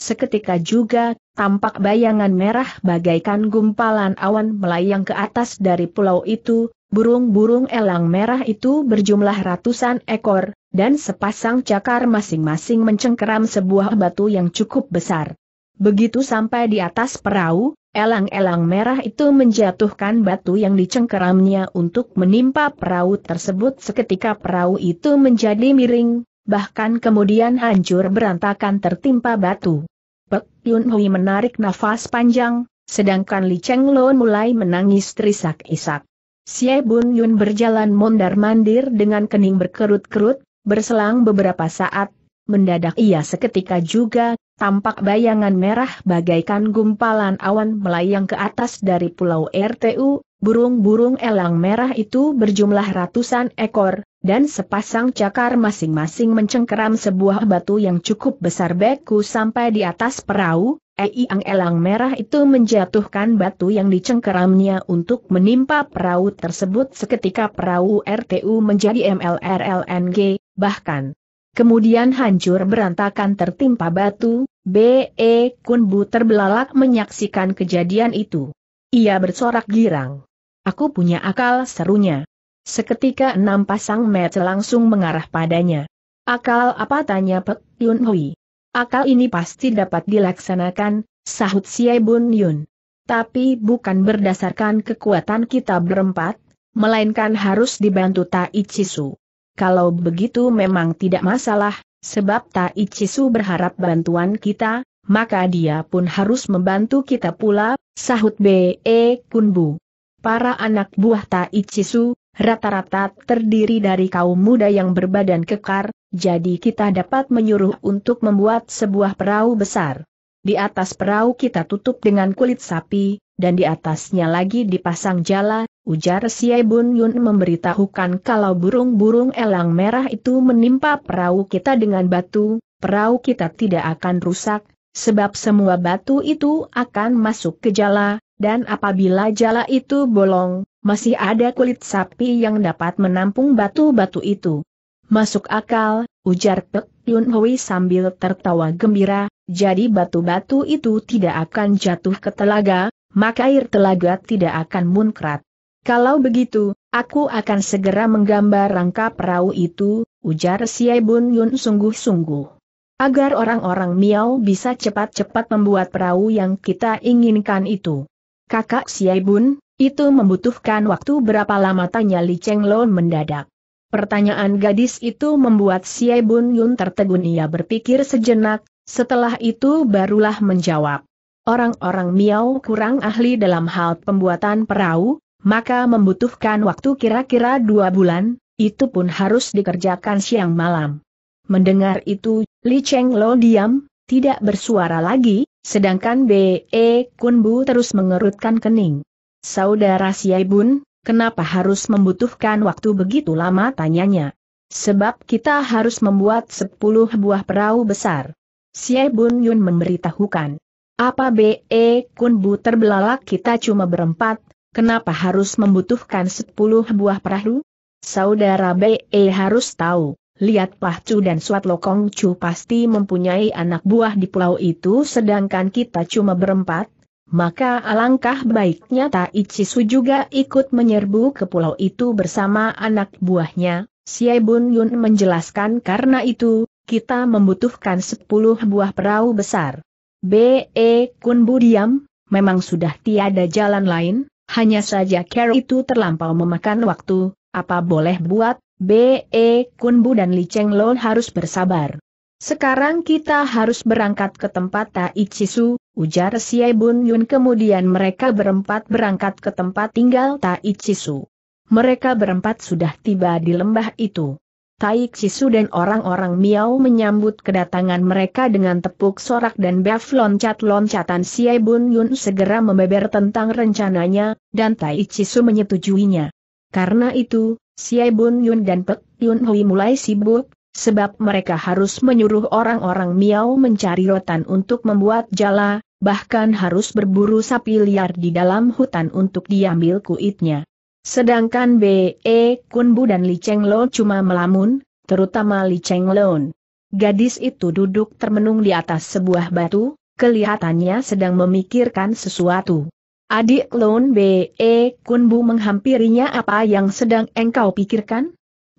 S1: Seketika juga, tampak bayangan merah bagaikan gumpalan awan melayang ke atas dari pulau itu, burung-burung elang merah itu berjumlah ratusan ekor, dan sepasang cakar masing-masing mencengkeram sebuah batu yang cukup besar. Begitu sampai di atas perahu, Elang-elang merah itu menjatuhkan batu yang dicengkeramnya untuk menimpa perahu tersebut seketika perahu itu menjadi miring, bahkan kemudian hancur berantakan tertimpa batu. Pek Yun Hui menarik nafas panjang, sedangkan Li Cheng Lo mulai menangis terisak-isak. Xie Bun Yun berjalan mondar-mandir dengan kening berkerut-kerut, berselang beberapa saat, mendadak ia seketika juga tampak bayangan merah bagaikan gumpalan awan melayang ke atas dari pulau RTU, burung-burung elang merah itu berjumlah ratusan ekor, dan sepasang cakar masing-masing mencengkeram sebuah batu yang cukup besar beku sampai di atas perahu, Ei ang elang merah itu menjatuhkan batu yang dicengkeramnya untuk menimpa perahu tersebut seketika perahu RTU menjadi MLRLNG, bahkan kemudian hancur berantakan tertimpa batu, B.E. Kunbu terbelalak menyaksikan kejadian itu. Ia bersorak girang. Aku punya akal serunya. Seketika enam pasang mata langsung mengarah padanya. Akal apa tanya Pek Yun Hui? Akal ini pasti dapat dilaksanakan, sahut Xie Bun Yun. Tapi bukan berdasarkan kekuatan kita berempat, melainkan harus dibantu Tai Chisu kalau begitu memang tidak masalah, sebab Tai Cisu berharap bantuan kita, maka dia pun harus membantu kita pula, sahut B.E. Kunbu. Para anak buah Tai Cisu, rata-rata terdiri dari kaum muda yang berbadan kekar, jadi kita dapat menyuruh untuk membuat sebuah perahu besar. Di atas perahu kita tutup dengan kulit sapi, dan di atasnya lagi dipasang jala, Ujar Siai Bun Yun memberitahukan kalau burung-burung elang merah itu menimpa perahu kita dengan batu, perahu kita tidak akan rusak, sebab semua batu itu akan masuk ke jala, dan apabila jala itu bolong, masih ada kulit sapi yang dapat menampung batu-batu itu. Masuk akal, ujar Pek Yun Hui sambil tertawa gembira, jadi batu-batu itu tidak akan jatuh ke telaga, maka air telaga tidak akan munkrat. Kalau begitu, aku akan segera menggambar rangka perahu itu, ujar Siai Bun Yun sungguh-sungguh. Agar orang-orang Miao bisa cepat-cepat membuat perahu yang kita inginkan itu. Kakak Siai Bun, itu membutuhkan waktu berapa lama tanya Li Cheng Lo mendadak. Pertanyaan gadis itu membuat Siai Bun Yun tertegun ia berpikir sejenak, setelah itu barulah menjawab. Orang-orang Miao kurang ahli dalam hal pembuatan perahu, maka membutuhkan waktu kira-kira dua bulan, itu pun harus dikerjakan siang malam. Mendengar itu, Li Cheng Lo diam, tidak bersuara lagi, sedangkan B.E. Kunbu terus mengerutkan kening. Saudara Siai Bun, kenapa harus membutuhkan waktu begitu lama tanyanya? Sebab kita harus membuat sepuluh buah perahu besar. Siai Bun Yun memberitahukan. Apa B.E. Kun Bu terbelalak kita cuma berempat, Kenapa harus membutuhkan sepuluh buah perahu? Saudara BE harus tahu, lihat Pahcu dan Suat Lokong Chu pasti mempunyai anak buah di pulau itu sedangkan kita cuma berempat, maka alangkah baiknya Su juga ikut menyerbu ke pulau itu bersama anak buahnya. Xie Bun Yun menjelaskan karena itu, kita membutuhkan sepuluh buah perahu besar. B.E. Kun Bu diam, memang sudah tiada jalan lain, hanya saja Carol itu terlampau memakan waktu, apa boleh buat, B.E. Kunbu dan Li Cheng Lon harus bersabar. Sekarang kita harus berangkat ke tempat Tai Chisu, ujar Siai Bun Yun kemudian mereka berempat berangkat ke tempat tinggal Tai Chisu. Mereka berempat sudah tiba di lembah itu. Tai Sisu dan orang-orang Miao menyambut kedatangan mereka dengan tepuk sorak dan bef loncat-loncatan Xie Bun Yun segera membeber tentang rencananya, dan Tai Sisu menyetujuinya. Karena itu, Xie Bun Yun dan Pek Yun Hui mulai sibuk, sebab mereka harus menyuruh orang-orang Miao mencari rotan untuk membuat jala, bahkan harus berburu sapi liar di dalam hutan untuk diambil kuitnya. Sedangkan B.E. Kunbu dan Li Cheng Lo cuma melamun, terutama Li Cheng Lo. Gadis itu duduk termenung di atas sebuah batu, kelihatannya sedang memikirkan sesuatu. Adik Lon B.E. Kunbu menghampirinya apa yang sedang engkau pikirkan?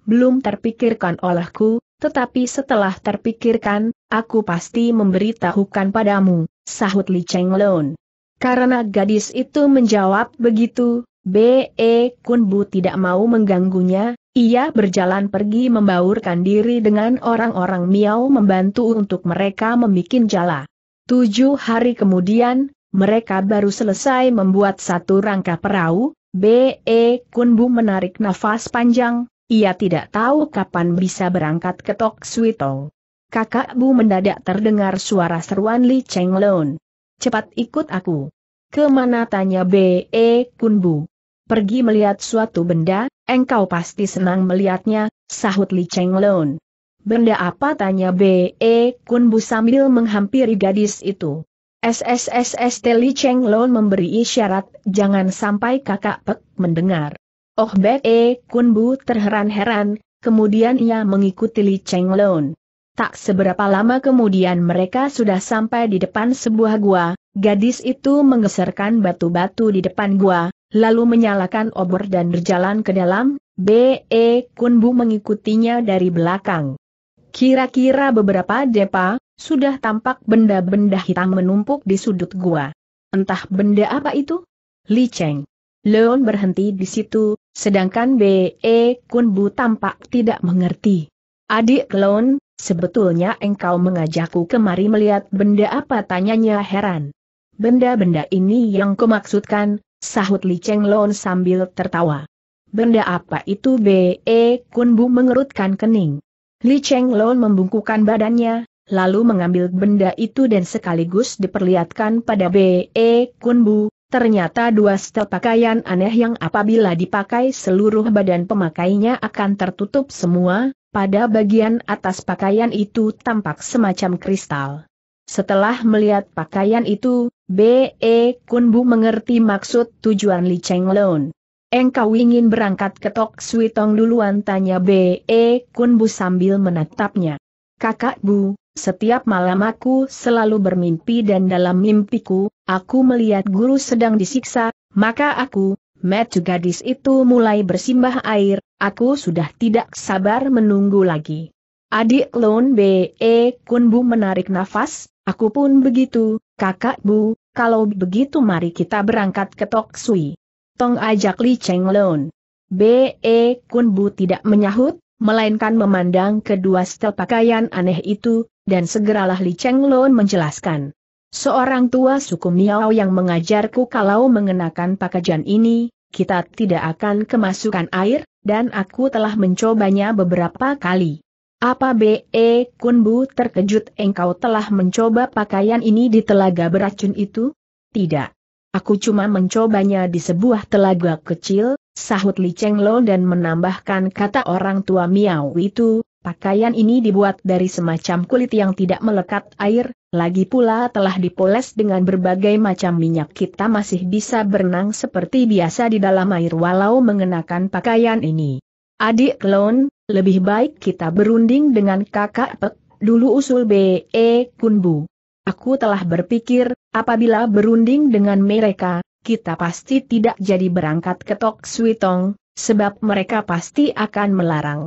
S1: Belum terpikirkan olehku, tetapi setelah terpikirkan, aku pasti memberitahukan padamu, sahut Li Cheng Lon. Karena gadis itu menjawab begitu, B.E. Kunbu tidak mau mengganggunya, ia berjalan pergi membaurkan diri dengan orang-orang Miao membantu untuk mereka membuat jala. Tujuh hari kemudian, mereka baru selesai membuat satu rangka perahu, B.E. Kunbu menarik nafas panjang, ia tidak tahu kapan bisa berangkat ke Tok Suito. Kakak Bu mendadak terdengar suara seruan Li Cheng Lon. Cepat ikut aku. Kemana tanya B.E. Kunbu? pergi melihat suatu benda, engkau pasti senang melihatnya, sahut Li Cheng Lon. Benda apa tanya B.E. E Kun Bu sambil menghampiri gadis itu. SSSST Li Cheng Lon memberi isyarat, jangan sampai kakak Pek mendengar. Oh B.E. E Kun Bu terheran-heran, kemudian ia mengikuti Li Cheng Lon. Tak seberapa lama kemudian mereka sudah sampai di depan sebuah gua, gadis itu menggeserkan batu-batu di depan gua, lalu menyalakan obor dan berjalan ke dalam, B.E. Kunbu mengikutinya dari belakang. Kira-kira beberapa depa, sudah tampak benda-benda hitam menumpuk di sudut gua. Entah benda apa itu? Li Cheng. Leon berhenti di situ, sedangkan B.E. Kunbu tampak tidak mengerti. Adik Leon, sebetulnya engkau mengajakku kemari melihat benda apa tanyanya heran. Benda-benda ini yang kumaksudkan, Sahut Li Cheng Lon sambil tertawa. Benda apa itu B.E. E, Kun Bu mengerutkan kening. Li Cheng Lon membungkukan badannya, lalu mengambil benda itu dan sekaligus diperlihatkan pada B.E. E, Kun Bu, ternyata dua setel pakaian aneh yang apabila dipakai seluruh badan pemakainya akan tertutup semua, pada bagian atas pakaian itu tampak semacam kristal. Setelah melihat pakaian itu, B.E. Kunbu mengerti maksud tujuan Li Cheng Lon. Engkau ingin berangkat ke Tok Sui Tong duluan tanya B.E. Kunbu sambil menatapnya. Kakak Bu, setiap malam aku selalu bermimpi dan dalam mimpiku, aku melihat guru sedang disiksa, maka aku, metu gadis itu mulai bersimbah air, aku sudah tidak sabar menunggu lagi. Adik Lone B.E. Kunbu menarik nafas, aku pun begitu, kakak Bu, kalau begitu mari kita berangkat ke Tok Sui. Tong ajak Li Cheng Lon. B.E. E Kun Bu tidak menyahut, melainkan memandang kedua setel pakaian aneh itu, dan segeralah Li Cheng Lon menjelaskan. Seorang tua suku Miao yang mengajarku kalau mengenakan pakaian ini, kita tidak akan kemasukan air, dan aku telah mencobanya beberapa kali. Apa B.E. Kunbu terkejut engkau telah mencoba pakaian ini di telaga beracun itu? Tidak. Aku cuma mencobanya di sebuah telaga kecil, sahut Li Cheng Lo dan menambahkan kata orang tua Miao itu, pakaian ini dibuat dari semacam kulit yang tidak melekat air, lagi pula telah dipoles dengan berbagai macam minyak kita masih bisa berenang seperti biasa di dalam air walau mengenakan pakaian ini. Adik Lon, lebih baik kita berunding dengan kakak Pek, dulu usul B.E. Kunbu. Aku telah berpikir, apabila berunding dengan mereka, kita pasti tidak jadi berangkat ke Tok Switong, sebab mereka pasti akan melarang.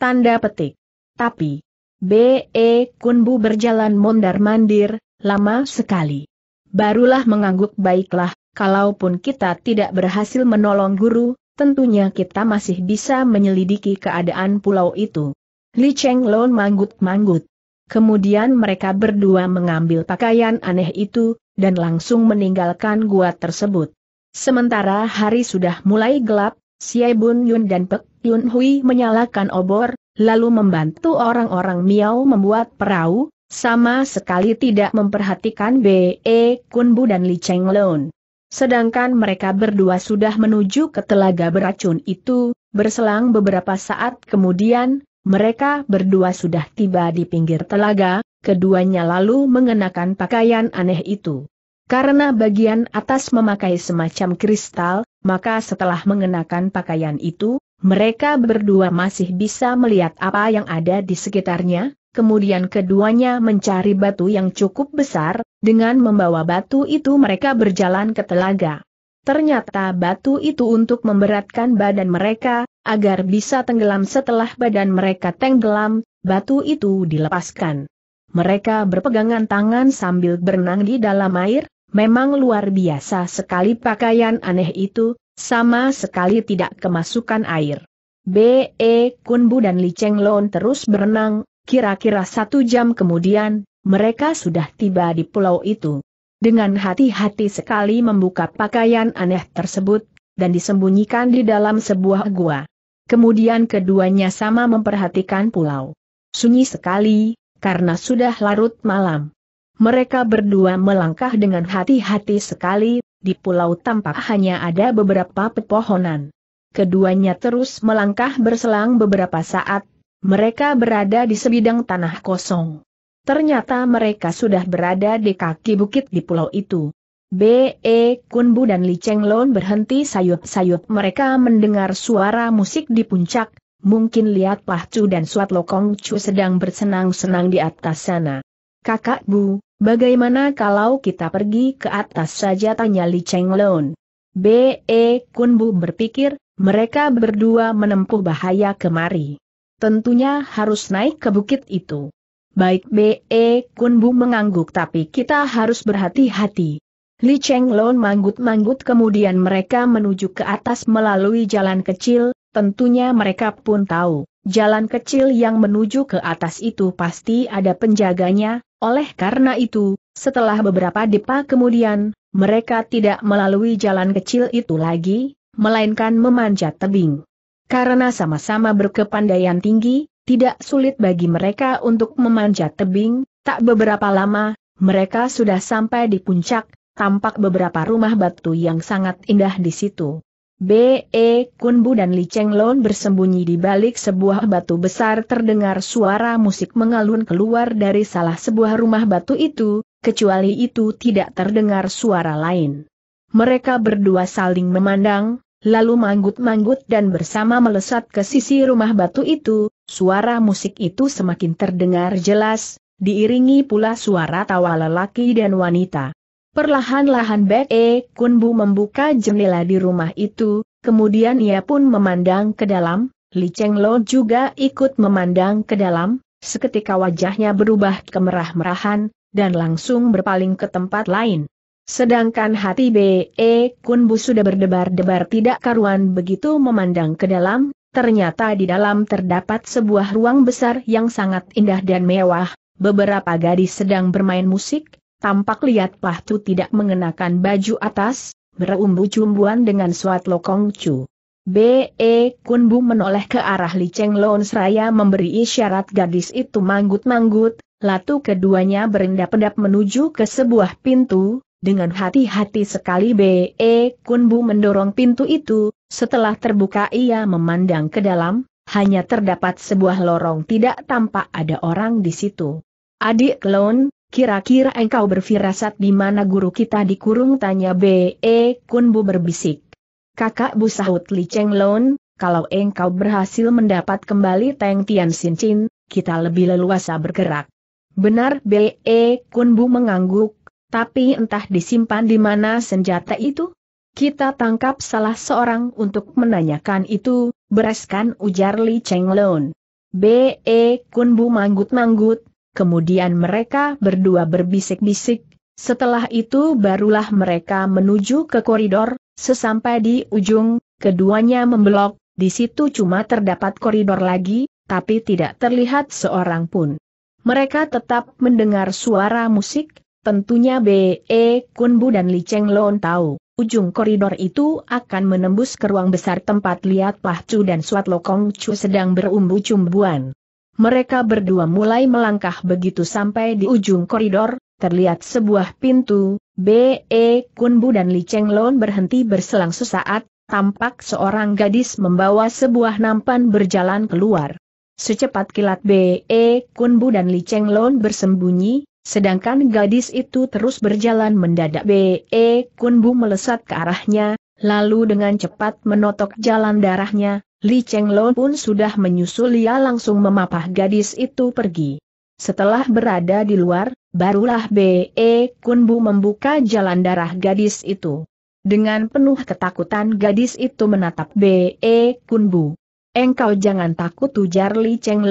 S1: Tanda petik. Tapi, B.E. Kunbu berjalan mondar-mandir, lama sekali. Barulah mengangguk baiklah, kalaupun kita tidak berhasil menolong guru, tentunya kita masih bisa menyelidiki keadaan pulau itu. Li Cheng Lon manggut-manggut. Kemudian mereka berdua mengambil pakaian aneh itu, dan langsung meninggalkan gua tersebut. Sementara hari sudah mulai gelap, Xie Bun Yun dan Pek Yun Hui menyalakan obor, lalu membantu orang-orang Miao membuat perahu, sama sekali tidak memperhatikan B.E. Kunbu dan Li Cheng Lone. Sedangkan mereka berdua sudah menuju ke telaga beracun itu, berselang beberapa saat kemudian, mereka berdua sudah tiba di pinggir telaga, keduanya lalu mengenakan pakaian aneh itu. Karena bagian atas memakai semacam kristal, maka setelah mengenakan pakaian itu, mereka berdua masih bisa melihat apa yang ada di sekitarnya, kemudian keduanya mencari batu yang cukup besar, dengan membawa batu itu mereka berjalan ke telaga. Ternyata batu itu untuk memberatkan badan mereka, agar bisa tenggelam setelah badan mereka tenggelam, batu itu dilepaskan. Mereka berpegangan tangan sambil berenang di dalam air, memang luar biasa sekali pakaian aneh itu, sama sekali tidak kemasukan air. B.E. Kunbu dan Li Cheng Lon terus berenang, Kira-kira satu jam kemudian, mereka sudah tiba di pulau itu. Dengan hati-hati sekali membuka pakaian aneh tersebut, dan disembunyikan di dalam sebuah gua. Kemudian keduanya sama memperhatikan pulau. Sunyi sekali, karena sudah larut malam. Mereka berdua melangkah dengan hati-hati sekali, di pulau tampak hanya ada beberapa pepohonan. Keduanya terus melangkah berselang beberapa saat, mereka berada di sebidang tanah kosong. Ternyata mereka sudah berada di kaki bukit di pulau itu. B.E. Kunbu dan Li Chenglon berhenti sayup-sayup mereka mendengar suara musik di puncak, mungkin lihat Pahcu dan Suat Lokong Chu sedang bersenang-senang di atas sana. Kakak Bu, bagaimana kalau kita pergi ke atas saja tanya Li Chenglon. B.E. Kunbu berpikir, mereka berdua menempuh bahaya kemari tentunya harus naik ke bukit itu. Baik B.E. E, Kunbu mengangguk tapi kita harus berhati-hati. Li Cheng Lon manggut-manggut kemudian mereka menuju ke atas melalui jalan kecil, tentunya mereka pun tahu, jalan kecil yang menuju ke atas itu pasti ada penjaganya, oleh karena itu, setelah beberapa depa kemudian, mereka tidak melalui jalan kecil itu lagi, melainkan memanjat tebing. Karena sama-sama berkepandaian tinggi, tidak sulit bagi mereka untuk memanjat tebing, tak beberapa lama, mereka sudah sampai di puncak, tampak beberapa rumah batu yang sangat indah di situ. B.E. Kunbu dan Li Cheng Lon bersembunyi di balik sebuah batu besar terdengar suara musik mengalun keluar dari salah sebuah rumah batu itu, kecuali itu tidak terdengar suara lain. Mereka berdua saling memandang, lalu manggut-manggut dan bersama melesat ke sisi rumah batu itu, suara musik itu semakin terdengar jelas, diiringi pula suara tawa lelaki dan wanita. Perlahan-lahan Be Kun Kunbu membuka jendela di rumah itu, kemudian ia pun memandang ke dalam, Li Cheng Lo juga ikut memandang ke dalam, seketika wajahnya berubah kemerah-merahan, dan langsung berpaling ke tempat lain. Sedangkan hati B.E. Kunbu sudah berdebar-debar tidak karuan begitu memandang ke dalam, ternyata di dalam terdapat sebuah ruang besar yang sangat indah dan mewah, beberapa gadis sedang bermain musik, tampak lihat Pahtu tidak mengenakan baju atas, berumbu cumbuan dengan suat lokong cu. B.E. Kunbu menoleh ke arah Li Cheng Lon Seraya memberi isyarat gadis itu manggut-manggut, Lalu keduanya berendap-endap menuju ke sebuah pintu, dengan hati-hati sekali B.E. E, Kunbu mendorong pintu itu, setelah terbuka ia memandang ke dalam, hanya terdapat sebuah lorong tidak tampak ada orang di situ. Adik Klon, kira-kira engkau berfirasat di mana guru kita dikurung tanya B.E. E, Kunbu berbisik. Kakak Bu sahut Li Cheng Lon, kalau engkau berhasil mendapat kembali Teng Tian Sin Chin, kita lebih leluasa bergerak. Benar B.E. E, Kunbu mengangguk, tapi entah disimpan di mana senjata itu? Kita tangkap salah seorang untuk menanyakan itu, bereskan ujar Li Cheng Lun. B.E. Kun Bu manggut-manggut, kemudian mereka berdua berbisik-bisik, setelah itu barulah mereka menuju ke koridor, sesampai di ujung, keduanya membelok, di situ cuma terdapat koridor lagi, tapi tidak terlihat seorang pun. Mereka tetap mendengar suara musik, Tentunya B.E. E, Kunbu dan Li Cheng Lon tahu, ujung koridor itu akan menembus ke ruang besar tempat Liat Pahcu dan Suat Lokong Chu sedang berumbu-cumbuan. Mereka berdua mulai melangkah begitu sampai di ujung koridor, terlihat sebuah pintu, B.E. E, Kunbu dan Li Cheng Lon berhenti berselang sesaat, tampak seorang gadis membawa sebuah nampan berjalan keluar. Secepat kilat B.E. E, Kunbu dan Li Cheng Lon bersembunyi, Sedangkan gadis itu terus berjalan mendadak B.E. E, Kunbu melesat ke arahnya, lalu dengan cepat menotok jalan darahnya, Li Cheng pun sudah menyusul ia langsung memapah gadis itu pergi. Setelah berada di luar, barulah B.E. E, Kunbu membuka jalan darah gadis itu. Dengan penuh ketakutan gadis itu menatap B.E. E, Kunbu. Engkau jangan takut ujar Li Cheng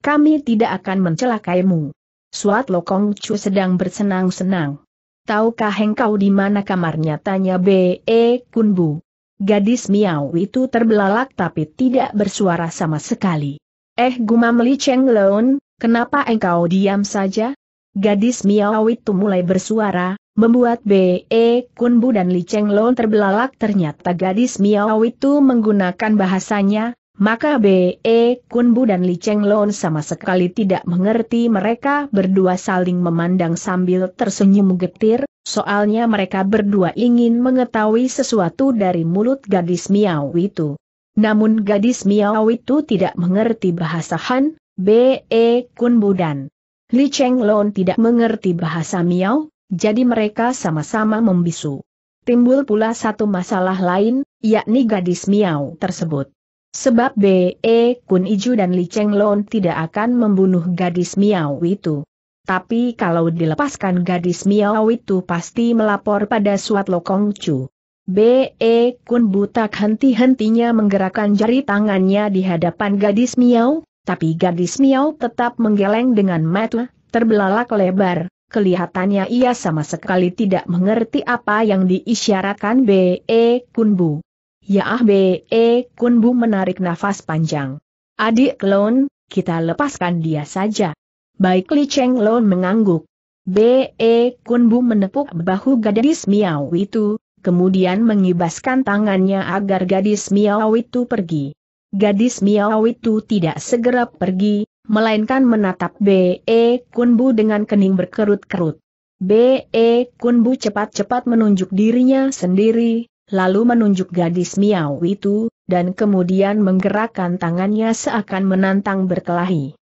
S1: kami tidak akan mencelakaimu. Suat Lokong Chu sedang bersenang-senang. Tahukah engkau di mana kamarnya? Tanya B.E. Kunbu. Gadis Miao itu terbelalak tapi tidak bersuara sama sekali. Eh gumam Li Cheng Leon, kenapa engkau diam saja? Gadis Miao itu mulai bersuara, membuat B.E. Kunbu dan Li Cheng Leon terbelalak ternyata gadis Miao itu menggunakan bahasanya, maka B.E. Kunbu dan Li Cheng Lon sama sekali tidak mengerti mereka berdua saling memandang sambil tersenyum getir, soalnya mereka berdua ingin mengetahui sesuatu dari mulut gadis Miao itu. Namun gadis Miao itu tidak mengerti bahasa Han, B.E. Kunbu dan Li Cheng Lon tidak mengerti bahasa Miao, jadi mereka sama-sama membisu. Timbul pula satu masalah lain, yakni gadis Miao tersebut Sebab B.E. Kun Iju dan Li Cheng Lon tidak akan membunuh gadis Miao itu. Tapi kalau dilepaskan gadis Miao itu pasti melapor pada Suat Lokong Chu. B.E. Kun butak henti-hentinya menggerakkan jari tangannya di hadapan gadis Miao, tapi gadis Miao tetap menggeleng dengan mata, terbelalak lebar, kelihatannya ia sama sekali tidak mengerti apa yang diisyaratkan B.E. Kun Bu. Ya ah, Be eh, Kunbu menarik nafas panjang. Adik klon, kita lepaskan dia saja. Baik Li Cheng Lon mengangguk. Be eh, Kunbu menepuk bahu gadis Miao itu, kemudian mengibaskan tangannya agar gadis Miao itu pergi. Gadis Miao itu tidak segera pergi, melainkan menatap Be eh, Kunbu dengan kening berkerut-kerut. Be Kunbu cepat-cepat menunjuk dirinya sendiri, lalu menunjuk gadis miau itu, dan kemudian menggerakkan tangannya seakan menantang berkelahi.